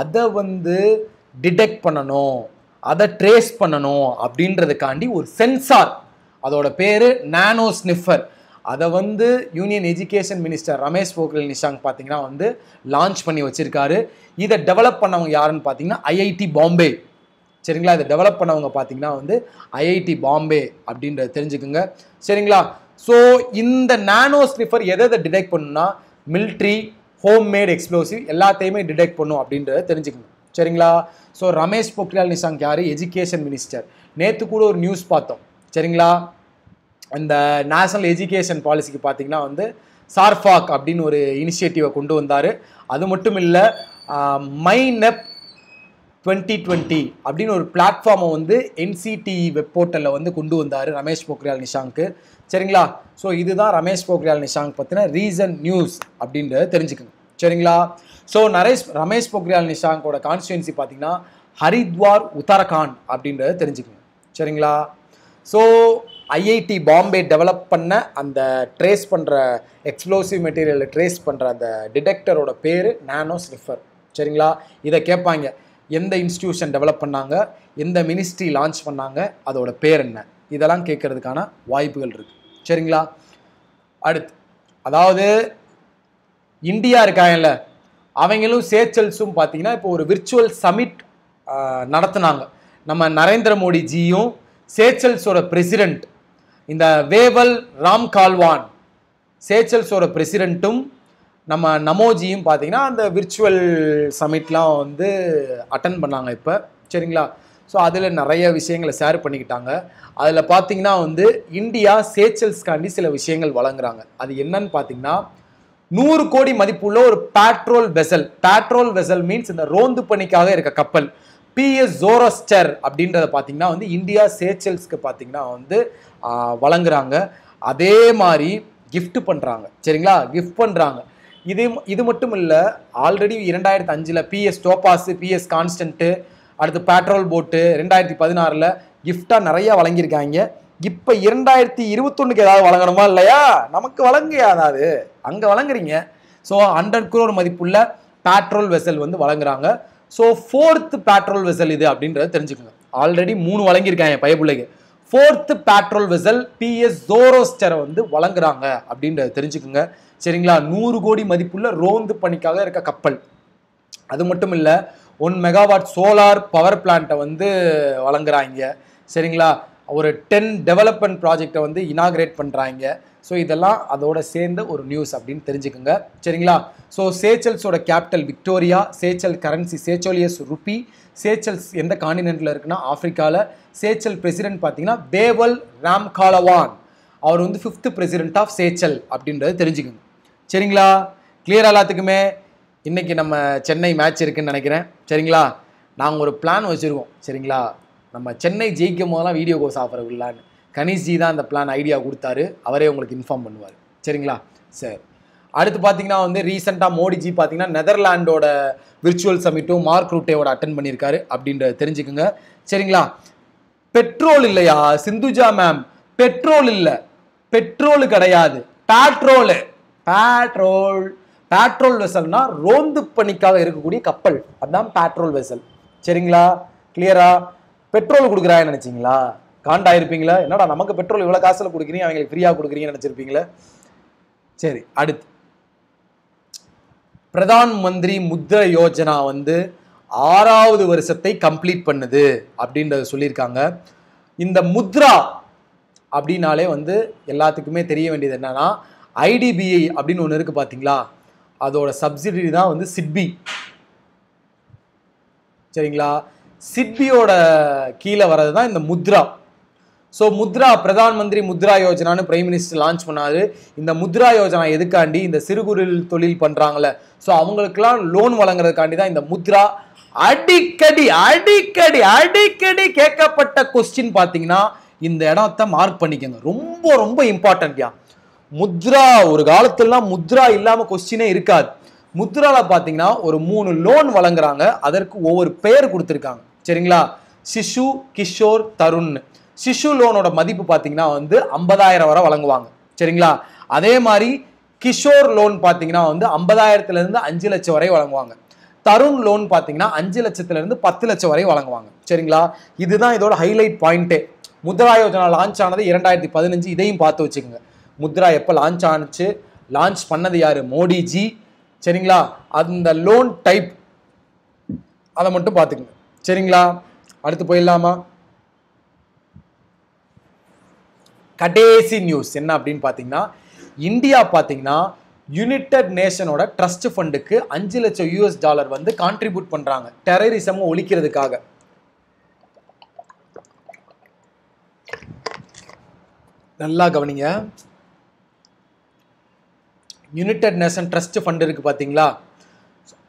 அதை வந்து டிடெக்ட் பண்ணணும் அதை ட்ரேஸ் பண்ணணும் அப்படின்றதுக்காண்டி ஒரு சென்சார் அதோட பேர் நானோ ஸ்னிஃபர் அதை வந்து union education minister Ramesh Pokhriyal Nishank பார்த்தீங்கன்னா வந்து லான்ச் பண்ணி வச்சுருக்காரு இதை டெவலப் பண்ணவங்க யாருன்னு பார்த்தீங்கன்னா ஐஐடி பாம்பே சரிங்களா இதை டெவலப் பண்ணவங்க பார்த்தீங்கன்னா வந்து ஐஐடி பாம்பே அப்படின்றத தெரிஞ்சுக்குங்க சரிங்களா ஸோ இந்த நானோ ஸ்லிஃபர் எதை எதை டிடெக்ட் பண்ணுன்னா மில்ட்ரி ஹோம்மேட் எக்ஸ்ப்ளோசிவ் எல்லாத்தையுமே டிடெக்ட் பண்ணும் அப்படின்றத தெரிஞ்சுக்கணும் சரிங்களா ஸோ ரமேஷ் பொக்ரியால் நிஷாங்க் யார் எஜுகேஷன் மினிஸ்டர் நேற்று கூட ஒரு நியூஸ் பார்த்தோம் சரிங்களா இந்த நேஷ்னல் எஜுகேஷன் பாலிசிக்கு பார்த்தீங்கன்னா வந்து சார்ஃபாக் அப்படின்னு ஒரு இனிஷியேட்டிவை கொண்டு வந்தார் அது மட்டும் இல்லை மை நெப் டுவெண்ட்டி டுவெண்ட்டி அப்படின்னு ஒரு பிளாட்ஃபார்மை வந்து என்சிடி வெப் போர்ட்டலில் வந்து கொண்டு வந்தார் ரமேஷ் போக்ரியால் நிஷாங்க்கு சரிங்களா ஸோ இதுதான் ரமேஷ் போக்ரியால் நிஷாங்க் பற்றின ரீசன் நியூஸ் அப்படின்றத தெரிஞ்சுக்கணும் சரிங்களா ஸோ நரேஷ் ரமேஷ் போக்ரியால் நிஷாங்கோட கான்ஸ்டியூன்சி பார்த்தீங்கன்னா ஹரித்வார் உத்தரகாண்ட் அப்படின்றத தெரிஞ்சுக்கணும் சரிங்களா ஸோ ஐஐடி பாம்பே டெவலப் பண்ண அந்த ட்ரேஸ் பண்ணுற எக்ஸ்ப்ளோசிவ் மெட்டீரியலை ட்ரேஸ் பண்ணுற அந்த டிடெக்டரோட பேர் நானோ ஸ்னிஃபர் சரிங்களா இதை கேட்பாங்க எந்த இன்ஸ்டியூஷன் டெவலப் பண்ணாங்க எந்த மினிஸ்ட்ரி லான்ச் பண்ணாங்க அதோட பேர் என்ன இதெல்லாம் கேட்குறதுக்கான வாய்ப்புகள் இருக்குது சரிங்களா அடுத்து அதாவது இந்தியா இருக்காங்கல்ல அவங்களும் சேச்சல்ஸும் பார்த்தீங்கன்னா இப்போ ஒரு விர்ச்சுவல் சமிட் நடத்தினாங்க நம்ம நரேந்திர மோடிஜியும் சேச்சல்ஸோட பிரசிடெண்ட் இந்த வேவல் ராம் கால்வான் சேச்சல்ஸோட பிரசிடென்ட்டும் நம்ம நமோஜியும் பார்த்தீங்கன்னா அந்த விர்ச்சுவல் சமிட்லாம் வந்து அட்டன் பண்ணாங்க இப்போ சரிங்களா ஸோ அதில் நிறைய விஷயங்களை ஷேர் பண்ணிக்கிட்டாங்க அதில் பார்த்தீங்கன்னா வந்து இந்தியா சேச்சல்ஸ்காண்டி சில விஷயங்கள் வழங்குறாங்க அது என்னன்னு பார்த்தீங்கன்னா நூறு கோடி மதிப்புள்ள ஒரு patrol vessel patrol vessel means இந்த ரோந்து பணிக்காக இருக்க கப்பல் பிஎஸ் ஜோரஸ்டர் அப்படின்றத பார்த்தீங்கன்னா வந்து இந்தியா சேச்சல்ஸ்க்கு பார்த்தீங்கன்னா வந்து வழங்குறாங்க அதே மாதிரி கிஃப்ட் பண்ணுறாங்க சரிங்களா கிஃப்ட் பண்ணுறாங்க இது இது மட்டும் இல்லை ஆல்ரெடி இரண்டாயிரத்து அஞ்சில் பிஎஸ் டோபாஸு பிஎஸ் கான்ஸ்டன்ட்டு அடுத்து பெட்ரோல் போட்டு ரெண்டாயிரத்தி பதினாறில் கிஃப்டாக நிறையா வழங்கியிருக்காங்க இப்போ இரண்டாயிரத்தி இருபத்தொன்றுக்கு ஏதாவது வழங்கணுமா இல்லையா நமக்கு வழங்க ஏதாவது அங்கே வழங்குறீங்க ஸோ ஹண்ட்ரட் குரோர் மதிப்புள்ள பேட்ரோல் வெசல் வந்து வழங்குறாங்க ஸோ ஃபோர்த்து பேட்ரோல் வெசல் இது அப்படின்றத தெரிஞ்சுக்கோங்க ஆல்ரெடி மூணு வழங்கியிருக்காங்க என் பையப்பிள்ளைக்கு ஃபோர்த்து பேட்ரோல் வெசல் பிஎஸ் ஜோரோஸ்டரை வந்து வழங்குறாங்க அப்படின்றத தெரிஞ்சுக்கோங்க சரிங்களா நூறு கோடி மதிப்புள்ள ரோந்து பணிக்காக இருக்க கப்பல் அது மட்டும் இல்லை ஒன் மெகாவாட் சோலார் பவர் பிளான்ட்டை வந்து வழங்குறாங்க சரிங்களா ஒரு டென் டெவலப்மெண்ட் ப்ராஜெக்டை வந்து இனாக்ரேட் பண்ணுறாங்க ஸோ இதெல்லாம் அதோட சேர்ந்த ஒரு நியூஸ் அப்படின்னு தெரிஞ்சுக்கோங்க சரிங்களா ஸோ சேச்சல்ஸோட capital Victoria Seychelles currency Seychellois rupee Seychelles எந்த காண்டினென்ட்டில் இருக்குன்னா ஆஃப்ரிக்காவில் சேச்சல் பிரசிடென்ட் பார்த்தீங்கன்னா பேவல் ராம் காலவான் அவர் வந்து ஃபிஃப்த்து பிரசிடென்ட் ஆஃப் சேச்சல் அப்படின்றத தெரிஞ்சுக்குங்க சரிங்களா கிளியர் எல்லாத்துக்குமே இன்றைக்கி நம்ம சென்னை மேட்ச் இருக்குன்னு நினைக்கிறேன் சரிங்களா நாங்கள் ஒரு பிளான் வச்சுருக்கோம் சரிங்களா நம்ம சென்னை ஜெயிக்கும் போதெல்லாம் வீடியோ கோஸ் ஆஃபர் இல்லான்னு கணேஷ்ஜி தான் அந்த பிளான் ஐடியா கொடுத்தாரு அவரே உங்களுக்கு இன்ஃபார்ம் பண்ணுவார் சரிங்களா சார் அடுத்து பார்த்தீங்கன்னா வந்து ரீசெண்டாக மோடிஜி பார்த்தீங்கன்னா நெதர்லாண்டோட விர்ச்சுவல் சமிட்டும் மார்க் ரூட்டேவோட அட்டன் பண்ணியிருக்காரு அப்படின்ற தெரிஞ்சுக்கோங்க சரிங்களா பெட்ரோல் இல்லையா சிந்துஜா மேம் பெட்ரோல் இல்லை பெட்ரோல் கிடையாது பேட்ரோலு பேட்ரோல் பேட்ரோல் வெசல்னா ரோந்து பணிக்காக இருக்கக்கூடிய கப்பல் அதுதான் பேட்ரோல் வெசல் சரிங்களா கிளியரா பெட்ரோல் கொடுக்குறாங்க நினச்சிங்களா காண்டாயிருப்பீங்களா என்னடா நமக்கு பெட்ரோல் இவ்வளோ காசில் கொடுக்குறீங்க அவங்களுக்கு ஃப்ரீயாக கொடுக்குறீங்கன்னு நினச்சிருப்பீங்களே சரி அடுத்து பிரதான் மந்திரி முத்ரா யோஜனா வந்து ஆறாவது வருஷத்தை கம்ப்ளீட் பண்ணுது அப்படின்றத சொல்லியிருக்காங்க இந்த முத்ரா அப்படின்னாலே வந்து எல்லாத்துக்குமே தெரிய வேண்டியது என்னன்னா ஐடிபிஐ அப்படின்னு ஒன்று இருக்குது பார்த்தீங்களா அதோட சப்சிடி தான் வந்து சிட்பி சரிங்களா சிட்பியோட கீழே வர்றது தான் இந்த முத்ரா ஸோ முத்ரா பிரதான் மந்திரி முத்ரா யோஜனான்னு பிரைம் மினிஸ்டர் லான்ச் பண்ணாரு இந்த முத்ரா யோஜனா எதுக்காண்டி இந்த சிறு குறு தொழில் பண்ணுறாங்களே ஸோ அவங்களுக்குலாம் லோன் வழங்குறதுக்காண்டி தான் இந்த முத்ரா அடிக்கடி அடிக்கடி அடிக்கடி கேட்கப்பட்ட கொஸ்டின் பார்த்தீங்கன்னா இந்த இடத்த மார்க் பண்ணிக்கோங்க ரொம்ப ரொம்ப இம்பார்ட்டன்ட்யா முத்ரா ஒரு காலத்துலலாம் முத்ரா இல்லாமல் கொஸ்டினே இருக்காது முத்ராவில் பார்த்தீங்கன்னா ஒரு மூணு லோன் வழங்குறாங்க அதற்கு ஒவ்வொரு பெயர் கொடுத்துருக்காங்க சரிங்களா சிஷு கிஷோர் தருண் சிஷு லோனோட மதிப்பு பார்த்தீங்கன்னா வந்து ஐம்பதாயிரம் வரை வழங்குவாங்க சரிங்களா அதே மாதிரி கிஷோர் லோன் பார்த்தீங்கன்னா வந்து ஐம்பதாயிரத்துலேருந்து அஞ்சு லட்சம் வரை வழங்குவாங்க தருண் லோன் பார்த்தீங்கன்னா அஞ்சு லட்சத்துலேருந்து பத்து லட்சம் வரை வழங்குவாங்க சரிங்களா இதுதான் இதோட ஹைலைட் பாயிண்ட்டே முத்ரா யோஜனா லான்ச் ஆனது இரண்டாயிரத்தி பதினஞ்சு இதையும் பார்த்து வச்சுக்கோங்க முத்ரா எப்போ லான்ச் ஆனிச்சு லான்ச் பண்ணது யார் மோடிஜி சரிங்களா அந்த லோன் டைப் அதை மட்டும் பார்த்துக்குங்க சரிங்களா அடுத்து போயிடலாமா கடைசி நியூஸ் என்ன அப்படின்னு பார்த்தீங்கன்னா இந்தியா பார்த்தீங்கன்னா யுனைடெட் நேஷனோட ட்ரஸ்ட் ஃபண்டுக்கு அஞ்சு லட்சம் யூஎஸ் டாலர் வந்து கான்ட்ரிபியூட் பண்ணுறாங்க டெரரிசம் ஒழிக்கிறதுக்காக நல்லா கவனிங்க யுனைடெட் நேஷன் ட்ரஸ்ட் ஃபண்ட் இருக்குது பார்த்தீங்களா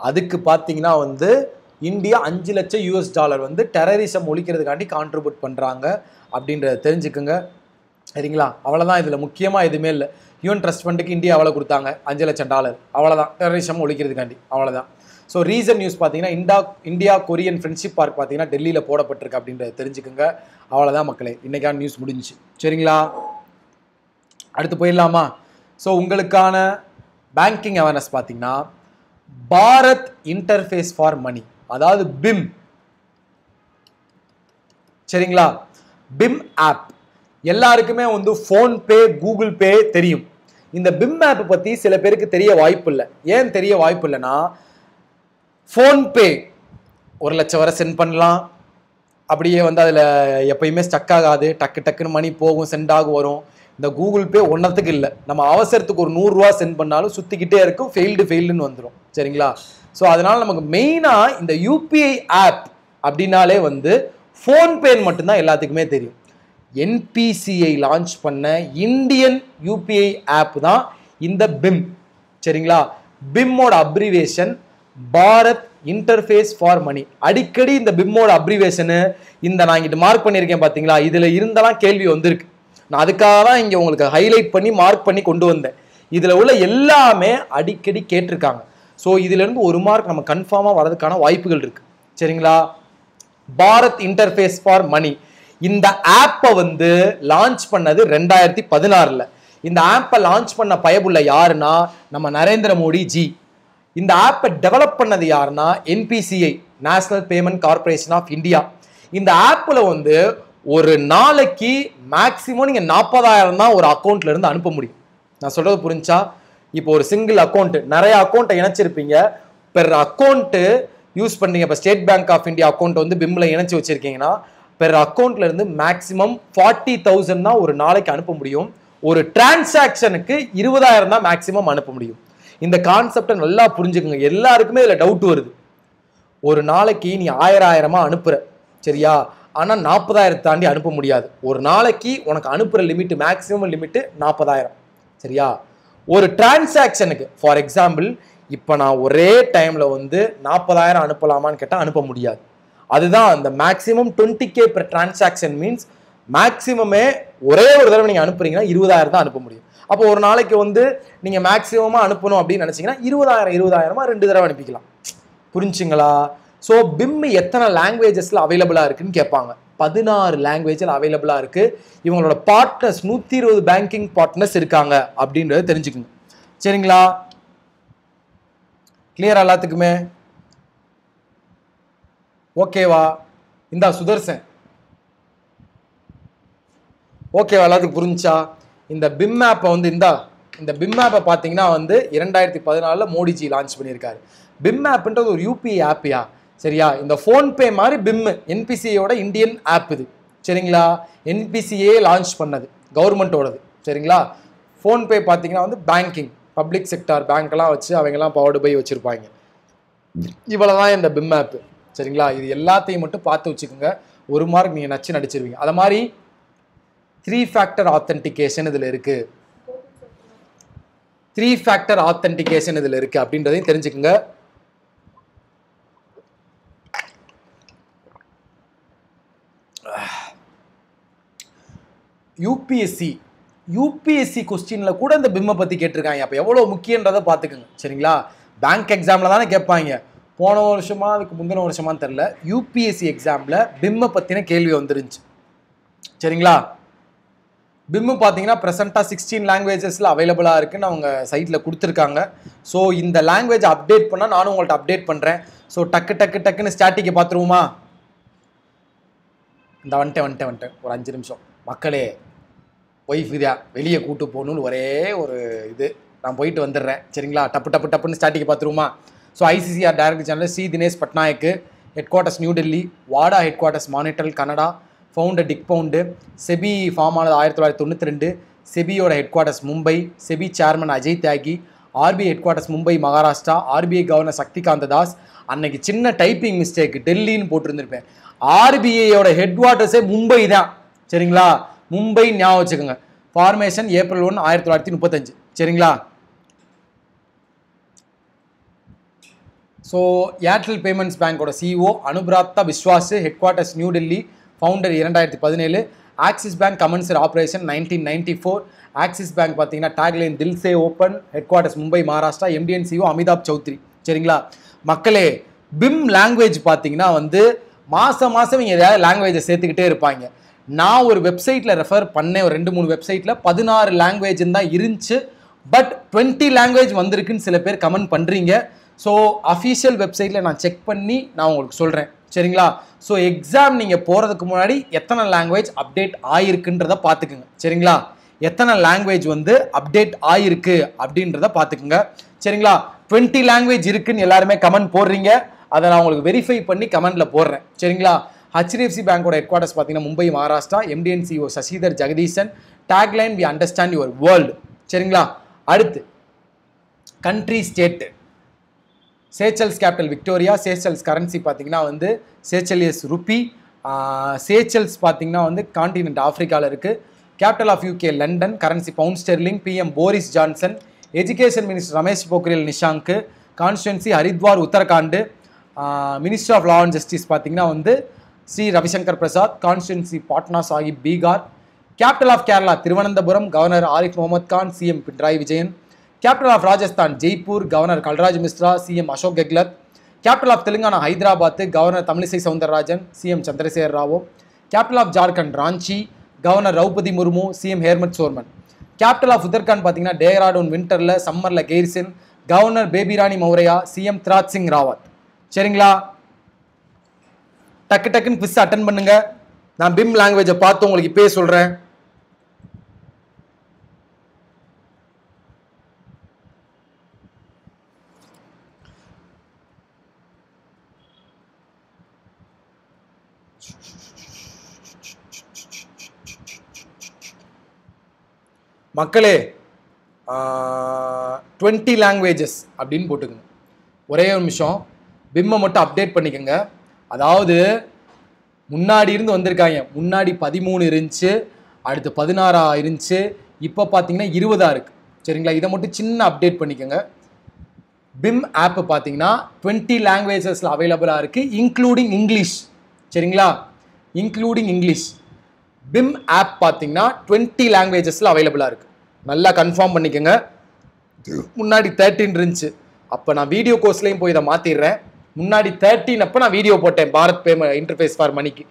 அதுக்கு பார்த்தீங்கன்னா வந்து இந்தியா அஞ்சு லட்சம் யூஎஸ் டாலர் வந்து டெரரிசம் ஒழிக்கிறதுக்காண்டி கான்ட்ரிபியூட் பண்ணுறாங்க அப்படின்றத தெரிஞ்சுக்குங்க சரிங்களா அவ்வளோதான் இதில் முக்கியமாக எதுவுமே இல்லை யூன் ட்ரஸ்ட் ஃபண்டுக்கு இந்தியா அவ்வளோ கொடுத்தாங்க அஞ்சு லட்சம் டாலர் அவ்வளோதான் டெரரிசம் ஒழிக்கிறதுக்காண்டி அவ்வளோதான் ஸோ ரீசன் நியூஸ் பார்த்தீங்கன்னா இண்டா இந்தியா கொரியன் ஃப்ரெண்ட்ஷிப் பார்க் பார்த்தீங்கன்னா டெல்லியில் போடப்பட்டிருக்கு அப்படின்றத தெரிஞ்சுக்கோங்க அவ்வளோதான் மக்களே இன்றைக்கான நியூஸ் முடிஞ்சிச்சு சரிங்களா அடுத்து போயிடலாமா ஸோ உங்களுக்கான பேங்கிங் அவேர்னஸ் பார்த்தீங்கன்னா பாரத் இன்டர்ஃபேஸ் ஃபார் மணி அதாவது பிம் சரிங்களா பிம் ஆப் எல்லாருக்குமே வந்து ஃபோன்பே கூகுள் பே தெரியும் இந்த பிம் ஆப்பை பற்றி சில பேருக்கு தெரிய வாய்ப்பு இல்லை ஏன் தெரிய வாய்ப்பு இல்லைன்னா ஃபோன்பே ஒரு லட்சம் வரை சென்ட் பண்ணலாம் அப்படியே வந்து அதில் எப்பயுமே ஸ்டக் ஆகாது டக்கு டக்குன்னு மணி போகும் சென்ட் ஆகும் வரும் இந்த கூகுள் பே ஒன்றத்துக்கு இல்லை நம்ம அவசரத்துக்கு ஒரு நூறுரூவா சென்ட் பண்ணாலும் சுற்றிக்கிட்டே இருக்கும் ஃபெயில்டு ஃபெயில்டுன்னு வந்துடும் சரிங்களா ஸோ அதனால் நமக்கு மெயினாக இந்த யூபிஐ ஆப் அப்படின்னாலே வந்து ஃபோன்பேன்னு மட்டும்தான் எல்லாத்துக்குமே தெரியும் என்பிசிஐ லான்ச் பண்ண இந்தியன் யூபிஐ ஆப் தான் இந்த பிம் சரிங்களா பிம்மோட abbreviation Bharat interface for money அடிக்கடி இந்த பிம்மோட அப்ரிவேஷனு இந்த நான் இங்கிட்டு மார்க் பண்ணியிருக்கேன் பார்த்தீங்களா இதில் இருந்தெல்லாம் கேள்வி வந்திருக்கு நான் அதுக்காக தான் இங்கே உங்களுக்கு ஹைலைட் பண்ணி மார்க் பண்ணி கொண்டு வந்தேன் இதில் உள்ள எல்லாமே அடிக்கடி கேட்டிருக்காங்க ஸோ இதுலேருந்து ஒரு மார்க் நம்ம கன்ஃபார்மாக வரதுக்கான வாய்ப்புகள் இருக்குது சரிங்களா பாரத் இன்டர்ஃபேஸ் ஃபார் மணி இந்த ஆப்பை வந்து லான்ச் பண்ணது ரெண்டாயிரத்தி பதினாறில் இந்த ஆப்பை லான்ச் பண்ண பயபுள்ள யாருன்னா நம்ம நரேந்திர மோடி ஜி இந்த ஆப்பை டெவலப் பண்ணது யாருன்னா NPCI national payment corporation of India இந்த ஆப்பில் வந்து ஒரு நாளைக்கு மேக்சிமம் நீங்கள் நாற்பதாயிரம் தான் ஒரு அக்கௌண்ட்லேருந்து அனுப்ப முடியும் நான் சொல்கிறது புரிஞ்சா இப்போ ஒரு சிங்கிள் அக்கௌண்ட்டு நிறைய அக்கௌண்ட்டை இணைச்சிருப்பீங்க பெர் அக்கௌண்ட்டு யூஸ் பண்ணீங்க இப்போ State Bank of India account வந்து பிம்மில் இணைச்சி வச்சுருக்கீங்கன்னா பெர் அக்கௌண்ட்ல இருந்து மேக்ஸிமம் ஃபார்ட்டி தௌசண்ட் தான் ஒரு நாளைக்கு அனுப்ப முடியும் ஒரு டிரான்சாக்ஷனுக்கு இருபதாயிரம் தான் மேக்ஸிமம் அனுப்ப முடியும் இந்த கான்செப்டை நல்லா புரிஞ்சுக்கோங்க எல்லாருக்குமே இதில் டவுட் வருது ஒரு நாளைக்கு நீ ஆயிரம் ஆயிரமாக அனுப்புகிற சரியா ஆனால் நாற்பதாயிரம் தாண்டி அனுப்ப முடியாது ஒரு நாளைக்கு உனக்கு அனுப்புகிற லிமிட்டு மேக்ஸிமம் லிமிட்டு நாற்பதாயிரம் சரியா ஒரு டிரான்சாக்ஷனுக்கு ஃபார் எக்ஸாம்பிள் இப்போ நான் ஒரே டைமில் வந்து நாற்பதாயிரம் அனுப்பலாமான்னு கேட்டால் அனுப்ப முடியாது அதுதான் அந்த maximum twenty K per transaction means மேக்ஸிமமே ஒரே ஒரு தடவை நீங்கள் அனுப்புறீங்கன்னா இருபதாயிரம் தான் அனுப்ப முடியும் அப்போ ஒரு நாளைக்கு வந்து நீங்கள் மேக்ஸிமமாக அனுப்பணும் அப்படின்னு நினச்சிங்கன்னா இருபதாயிரம் இருபதாயிரமா ரெண்டு தடவை அனுப்பிக்கலாம் புரிஞ்சுங்களா ஸோ பிம்மு எத்தனை லாங்குவேஜஸில் அவைலபிளாக இருக்குன்னு கேட்பாங்க பதினாறு லாங்குவேஜில் அவைலபிளாக இருக்குது இவங்களோட பார்ட்னர்ஸ் நூற்றி இருபது பேங்கிங் பார்ட்னர்ஸ் இருக்காங்க அப்படின்றத தெரிஞ்சுக்கணும் சரிங்களா கிளியர் எல்லாத்துக்குமே ஓகேவா இந்தா சுதர்சன் ஓகேவா எல்லாத்துக்கு புரிஞ்சா இந்த பிம் மேப்பை வந்து இந்தா இந்த பிம் மேப்பை பார்த்தீங்கன்னா வந்து இரண்டாயிரத்தி பதினாலில் மோடிஜி லான்ச் பண்ணியிருக்காரு பிம் ஆப்புன்றது ஒரு யூபிஐ ஆப்பியா சரியா இந்த ஃபோன்பே மாதிரி பிம்மு என்பிசிஐயோட இந்தியன் ஆப் இது சரிங்களா என்பிசிஏ லான்ச் பண்ணது கவர்மெண்ட்டோடது சரிங்களா ஃபோன்பே பார்த்தீங்கன்னா வந்து பேங்கிங் பப்ளிக் செக்டார் பேங்க்லாம் வச்சு அவங்கெல்லாம் பவர்டு போய் வச்சுருப்பாங்க இவ்வளோ தான் இந்த பிம் ஆப்பு சரிங்களா இது எல்லாத்தையும் மட்டும் பார்த்து வச்சுக்கோங்க ஒரு மார்க் நீங்கள் நச்சு நடிச்சிருவீங்க அதை மாதிரி த்ரீ ஃபேக்டர் ஆத்தென்டிகேஷன் இதில் இருக்குது த்ரீ ஃபேக்டர் ஆத்தென்டிகேஷன் இதில் இருக்குது அப்படின்றதையும் தெரிஞ்சுக்கோங்க யூபிஎஸ்சி யூபிஎஸ்சி கொஸ்டினில் கூட இந்த பிம்மை பற்றி கேட்டிருக்காங்க அப்போ எவ்வளோ முக்கியன்றதை பார்த்துக்குங்க சரிங்களா பேங்க் எக்ஸாமில் தானே கேட்பாங்க போன வருஷமா அதுக்கு முந்தின வருஷமான்னு தெரில யூபிஎஸ்சி எக்ஸாமில் பிம்மை பற்றின கேள்வி வந்துருந்துச்சு சரிங்களா பிம்மு பார்த்தீங்கன்னா ப்ரெசென்ட்டாக சிக்ஸ்டீன் லாங்குவேஜஸில் அவைலபிளாக இருக்குதுன்னு அவங்க சைட்டில் கொடுத்துருக்காங்க ஸோ இந்த லாங்குவேஜ் அப்டேட் பண்ணால் நானும் உங்கள்கிட்ட அப்டேட் பண்ணுறேன் ஸோ டக்கு டக்கு டக்குன்னு ஸ்டாட்டிக்கை பார்த்துருவோமா இந்த வந்துட்டேன் வந்துட்டேன் வந்துட்டேன் ஒரு அஞ்சு நிமிஷம் மக்களே ஒய்ஃப் இதா வெளியே கூட்டு போகணுன்னு ஒரே ஒரு இது நான் போயிட்டு வந்துடுறேன் சரிங்களா டப்பு டப்பு டப்புன்னு ஸ்டாட்டிக்கை பார்த்துருவோமா so ICCR director general C Dinesh Patnaik headquarters new Delhi வாடா headquarters Montreal Canada founder Dick Pound SEBI form ஆனது ஆயிரத்தி தொள்ளாயிரத்தி தொண்ணூற்றி ரெண்டு செபியோட headquarters Mumbai SEBI chairman Ajay Tyagi RBI headquarters Mumbai Maharashtra RBI governor Shaktikanta Das அன்னைக்கு சின்ன டைப்பிங் மிஸ்டேக் டெல்லின்னு போட்டிருந்திருப்பேன் ஆர்பிஐயோட ஹெட் குவார்ட்டர்ஸே மும்பை தான் சரிங்களா மும்பை ஞாபகம் வச்சுக்கோங்க ஃபார்மேஷன் ஏப்ரல் ஒன்று ஆயிரத்தி தொள்ளாயிரத்தி முப்பத்தஞ்சு சரிங்களா ஸோ ஏர்டெல் பேமெண்ட்ஸ் பேங்கோட CEO அனுபிராப்தா Vishwas head headquarters new Delhi founder இரண்டாயிரத்தி பதினேழு axis bank கமன்சர் operation nineteen ninety four axis bank பார்த்தீங்கன்னா tagline Dil Se open head headquarters Mumbai Maharashtra CO Amitabh Chowdhury சரிங்களா மக்களே பிம் லாங்குவேஜ் பார்த்தீங்கன்னா வந்து மாதம் மாதம் இங்கே ஏதாவது லாங்குவேஜை சேர்த்துக்கிட்டே இருப்பாங்க நான் ஒரு வெப்சைட்டில் ரெஃபர் பண்ணேன் ஒரு ரெண்டு மூணு வெப்சைட்டில் பதினாறு லாங்குவேஜ் தான் இருந்துச்சு பட் டுவெண்ட்டி லாங்குவேஜ் வந்திருக்குன்னு சில பேர் கமெண்ட் பண்ணுறீங்க ஸோ அஃபீஷியல் வெப்சைட்டில் நான் செக் பண்ணி நான் உங்களுக்கு சொல்கிறேன் சரிங்களா ஸோ எக்ஸாம் நீங்கள் போகிறதுக்கு முன்னாடி எத்தனை லாங்குவேஜ் அப்டேட் ஆகிருக்குன்றத பார்த்துக்குங்க சரிங்களா எத்தனை லாங்குவேஜ் வந்து அப்டேட் ஆகிருக்கு அப்படின்றத பார்த்துக்குங்க சரிங்களா டுவெண்ட்டி லாங்குவேஜ் இருக்குன்னு எல்லாருமே கமெண்ட் போடுறீங்க அதை நான் உங்களுக்கு வெரிஃபை பண்ணி கமெண்டில் போடுறேன் சரிங்களா ஹெச்டிஎஃப்சி பேங்கோட ஹெட் குவார்டர்ஸ் பார்த்தீங்கன்னா Mumbai Maharashtra MD and CEO Sashidhar Jagdishan tagline we understand your world சரிங்களா அடுத்து country state Seychelles capital Victoria Seychelles currency பார்த்திங்கன்னா வந்து சேச்சல்எஸ் ருப்பி சேச்சல்ஸ் பார்த்திங்கன்னா வந்து காண்டினென்ட் ஆஃப்ரிக்காவில் இருக்குது capital of UK London currency pound sterling PM Boris Johnson education minister Ramesh Pokhriyal Nishank constituency Haridwar Uttarakhand minister of law and justice பார்த்திங்கன்னா வந்து Shri Ravishankar Prasad constituency Patna Sahib Bihar capital of Kerala Thiruvananthapuram governor Arif Mohammad Khan CM Pinarayi Vijayan capital of Rajasthan Jaipur governor Kalraj Mishra CM Ashok Gehlot capital of Telangana Hyderabad governor Tamilisai Soundararajan CM Chandrasekhar Rao capital of Jharkhand Ranchi governor Draupadi Murmu CM Hemant Soren capital of Uttarakhand பார்த்தீங்கன்னா டேராடூன் வின்டரில் சம்மரில் Gairsain governor Baby Rani Maurya CM Tirath Singh Rawat சரிங்களா டக்கு டக்குன்னு quiz attend பண்ணுங்கள் நான் பிம் லாங்குவேஜை பார்த்து உங்களுக்கு இப்பயே சொல்கிறேன் மக்களே டுவெண்ட்டி லாங்குவேஜஸ் அப்படின்னு போட்டுக்கோங்க ஒரே ஒரு நிமிஷம் பிம்மை மட்டும் அப்டேட் பண்ணிக்கோங்க அதாவது முன்னாடி இருந்து வந்திருக்காங்க முன்னாடி பதிமூணு இருந்துச்சு அடுத்து பதினாறாக இருந்துச்சு இப்போ பார்த்தீங்கன்னா இருபதாக இருக்குது சரிங்களா இதை மட்டும் சின்ன அப்டேட் பண்ணிக்கோங்க பிம் ஆப்பை பார்த்தீங்கன்னா டுவெண்ட்டி லாங்குவேஜஸில் அவைலபிளாக இருக்குது இன்க்ளூடிங் இங்கிலீஷ் சரிங்களா இன்க்ளூடிங் இங்கிலீஷ் பிம் ஆப் பார்த்தீங்கன்னா டுவெண்ட்டி லாங்குவேஜஸில் அவைலபிளாக இருக்குது நல்லா கன்ஃபார்ம் பண்ணிக்கோங்க முன்னாடி தேர்ட்டின் இருந்துச்சு அப்போ நான் வீடியோ கோர்ஸ்லேயும் போய் இதை மாற்றிடுறேன் முன்னாடி தேர்ட்டின் அப்போ நான் வீடியோ போட்டேன் பாரத் பே இன்டர்ஃபேஸ் ஃபார் மணிக்கு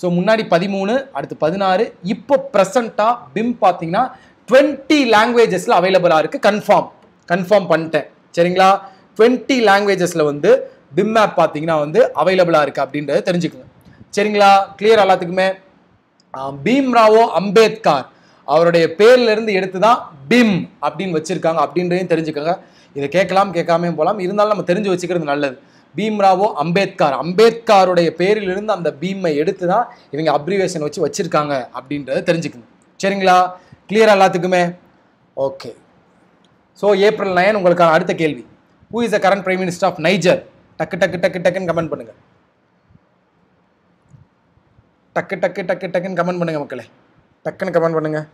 ஸோ முன்னாடி பதிமூணு அடுத்து பதினாறு இப்போ ப்ரெசண்ட்டாக பிம் பார்த்தீங்கன்னா டுவெண்ட்டி லாங்குவேஜஸில் அவைலபிளாக இருக்குது கன்ஃபார்ம் கன்ஃபார்ம் பண்ணிட்டேன் சரிங்களா டுவெண்ட்டி லாங்குவேஜஸில் வந்து பிம் ஆப் பார்த்தீங்கன்னா வந்து அவைலபிளாக இருக்குது அப்படின்றத தெரிஞ்சுக்கோங்க சரிங்களா கிளியர் எல்லாத்துக்குமே பீம்ராவோ அம்பேத்கர் அவருடைய பேர்லேருந்து எடுத்து தான் பிம் அப்படின்னு வச்சுருக்காங்க அப்படின்றதையும் தெரிஞ்சுக்கோங்க இதை கேட்கலாம் கேட்காமே போகலாம் இருந்தாலும் நம்ம தெரிஞ்சு வச்சுக்கிறது நல்லது பீம்ராவோ அம்பேத்கர் அம்பேத்கருடைய பேரிலிருந்து அந்த பீமை எடுத்து தான் இவங்க அப்ரிவேஷன் வச்சு வச்சுருக்காங்க அப்படின்றத தெரிஞ்சுக்கணும் சரிங்களா கிளியரா எல்லாத்துக்குமே ஓகே ஸோ ஏப்ரல் நயன் உங்களுக்கான அடுத்த கேள்வி who is the current prime minister of Niger டக்கு டக்கு டக்கு டக்குன்னு கமெண்ட் பண்ணுங்கள் டக்கு டக்கு டக்கு டக்குன்னு கமெண்ட் பண்ணுங்கள் மக்களே டக்குன்னு கமெண்ட் பண்ணுங்கள்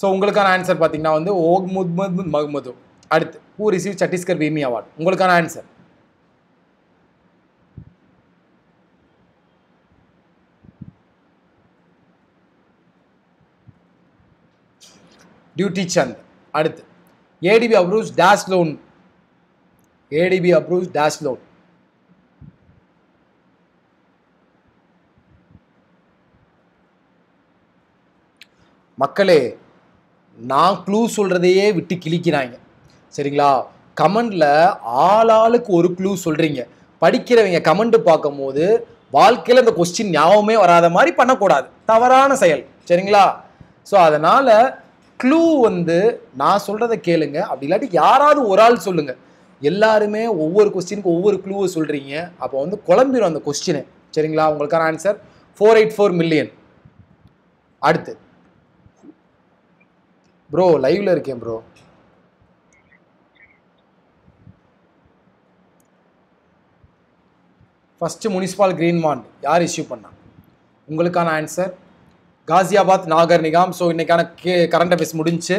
ஸோ உங்களுக்கான ஆன்சர் பார்த்தீங்கன்னா வந்து ஓக் முத்மத் மஹ்மது அடுத்து ஹூ ரிசீவ் சத்தீஸ்கர் வீமி அவார்டு உங்களுக்கான ஆன்சர் டியூட்டி சந்த் அடுத்து ADB approves dash loan ADB approves dash loan மக்களே நான் க்ளூ சொல்கிறதையே விட்டு கிழிக்கிறாங்க சரிங்களா கமெண்டில் ஆளாளுக்கு ஒரு க்ளூ சொல்கிறீங்க படிக்கிறவங்க கமெண்ட் பார்க்கும்போது வாழ்க்கையில் இந்த கொஸ்டின் ஞாபகமே வராத மாதிரி பண்ணக்கூடாது தவறான செயல் சரிங்களா ஸோ அதனால் க்ளூ வந்து நான் சொல்கிறத கேளுங்க அப்படி இல்லாட்டி யாராவது ஒரு ஆள் சொல்லுங்கள் எல்லாருமே ஒவ்வொரு கொஸ்டினுக்கு ஒவ்வொரு க்ளூவை சொல்கிறீங்க அப்போ வந்து குழம்பிடும் அந்த கொஸ்டினு சரிங்களா உங்களுக்கான answer four eight four million அடுத்து ப்ரோ லைவ்ல இருக்கேன் bro first municipal green bond யார் இஷ்யூ பண்ணா உங்களுக்கான ஆன்சர் காசியாபாத் நாகர் நிகாம் ஸோ இன்றைக்கான கரண்ட் அஃபேர்ஸ் முடிஞ்சு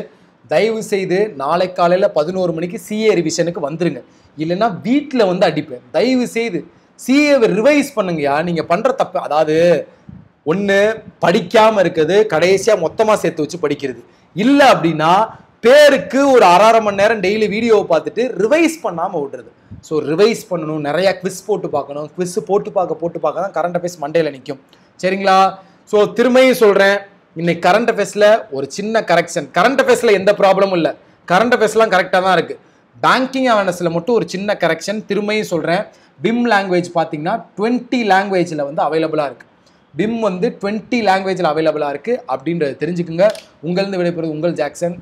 தயவு செய்து நாளை காலையில் பதினோரு மணிக்கு சிஏ ரிவிஷனுக்கு வந்துருங்க இல்லைன்னா வீட்டில் வந்து அடிப்பேன் தயவு செய்து சிஏ ரிவைஸ் பண்ணுங்கயா நீங்கள் பண்ணுற தப்பு அதாவது ஒன்று படிக்காமல் இருக்கிறது கடைசியாக மொத்தமாக சேர்த்து வச்சு படிக்கிறது இல்லை அப்படின்னா பேருக்கு ஒரு அரை மணி நேரம் டெய்லி வீடியோவை பார்த்துட்டு ரிவைஸ் பண்ணாமல் விடுறது ஸோ ரிவைஸ் பண்ணணும் நிறையா குவிஸ் போட்டு பார்க்கணும் குவிஸ் போட்டு பார்க்க போட்டு பார்க்க தான் கரண்ட் அஃபேர்ஸ் மண்டேல நிற்கும் சரிங்களா ஸோ திரும்பியும் சொல்கிறேன் இன்னைக்கு கரண்ட் அஃபேர்ஸில் ஒரு சின்ன கரெக்ஷன் கரண்ட் அஃபேர்ஸில் எந்த ப்ராப்ளமும் இல்லை கரண்ட் அஃபேர்ஸ்லாம் கரெக்டாக தான் இருக்குது பேங்கிங் அவேர்னஸில் மட்டும் ஒரு சின்ன கரெக்ஷன் திரும்பியும் சொல்கிறேன் பிம் லாங்குவேஜ் பார்த்தீங்கன்னா டுவெண்ட்டி லாங்குவேஜில் வந்து அவைலபிளாக இருக்குது பிம் வந்து டுவெண்ட்டி லாங்குவேஜில் அவைலபிளாக இருக்குது அப்படின்றத தெரிஞ்சுக்குங்க உங்கள்லேருந்து விடைபெறுவது உங்கள் ஜாக்சன்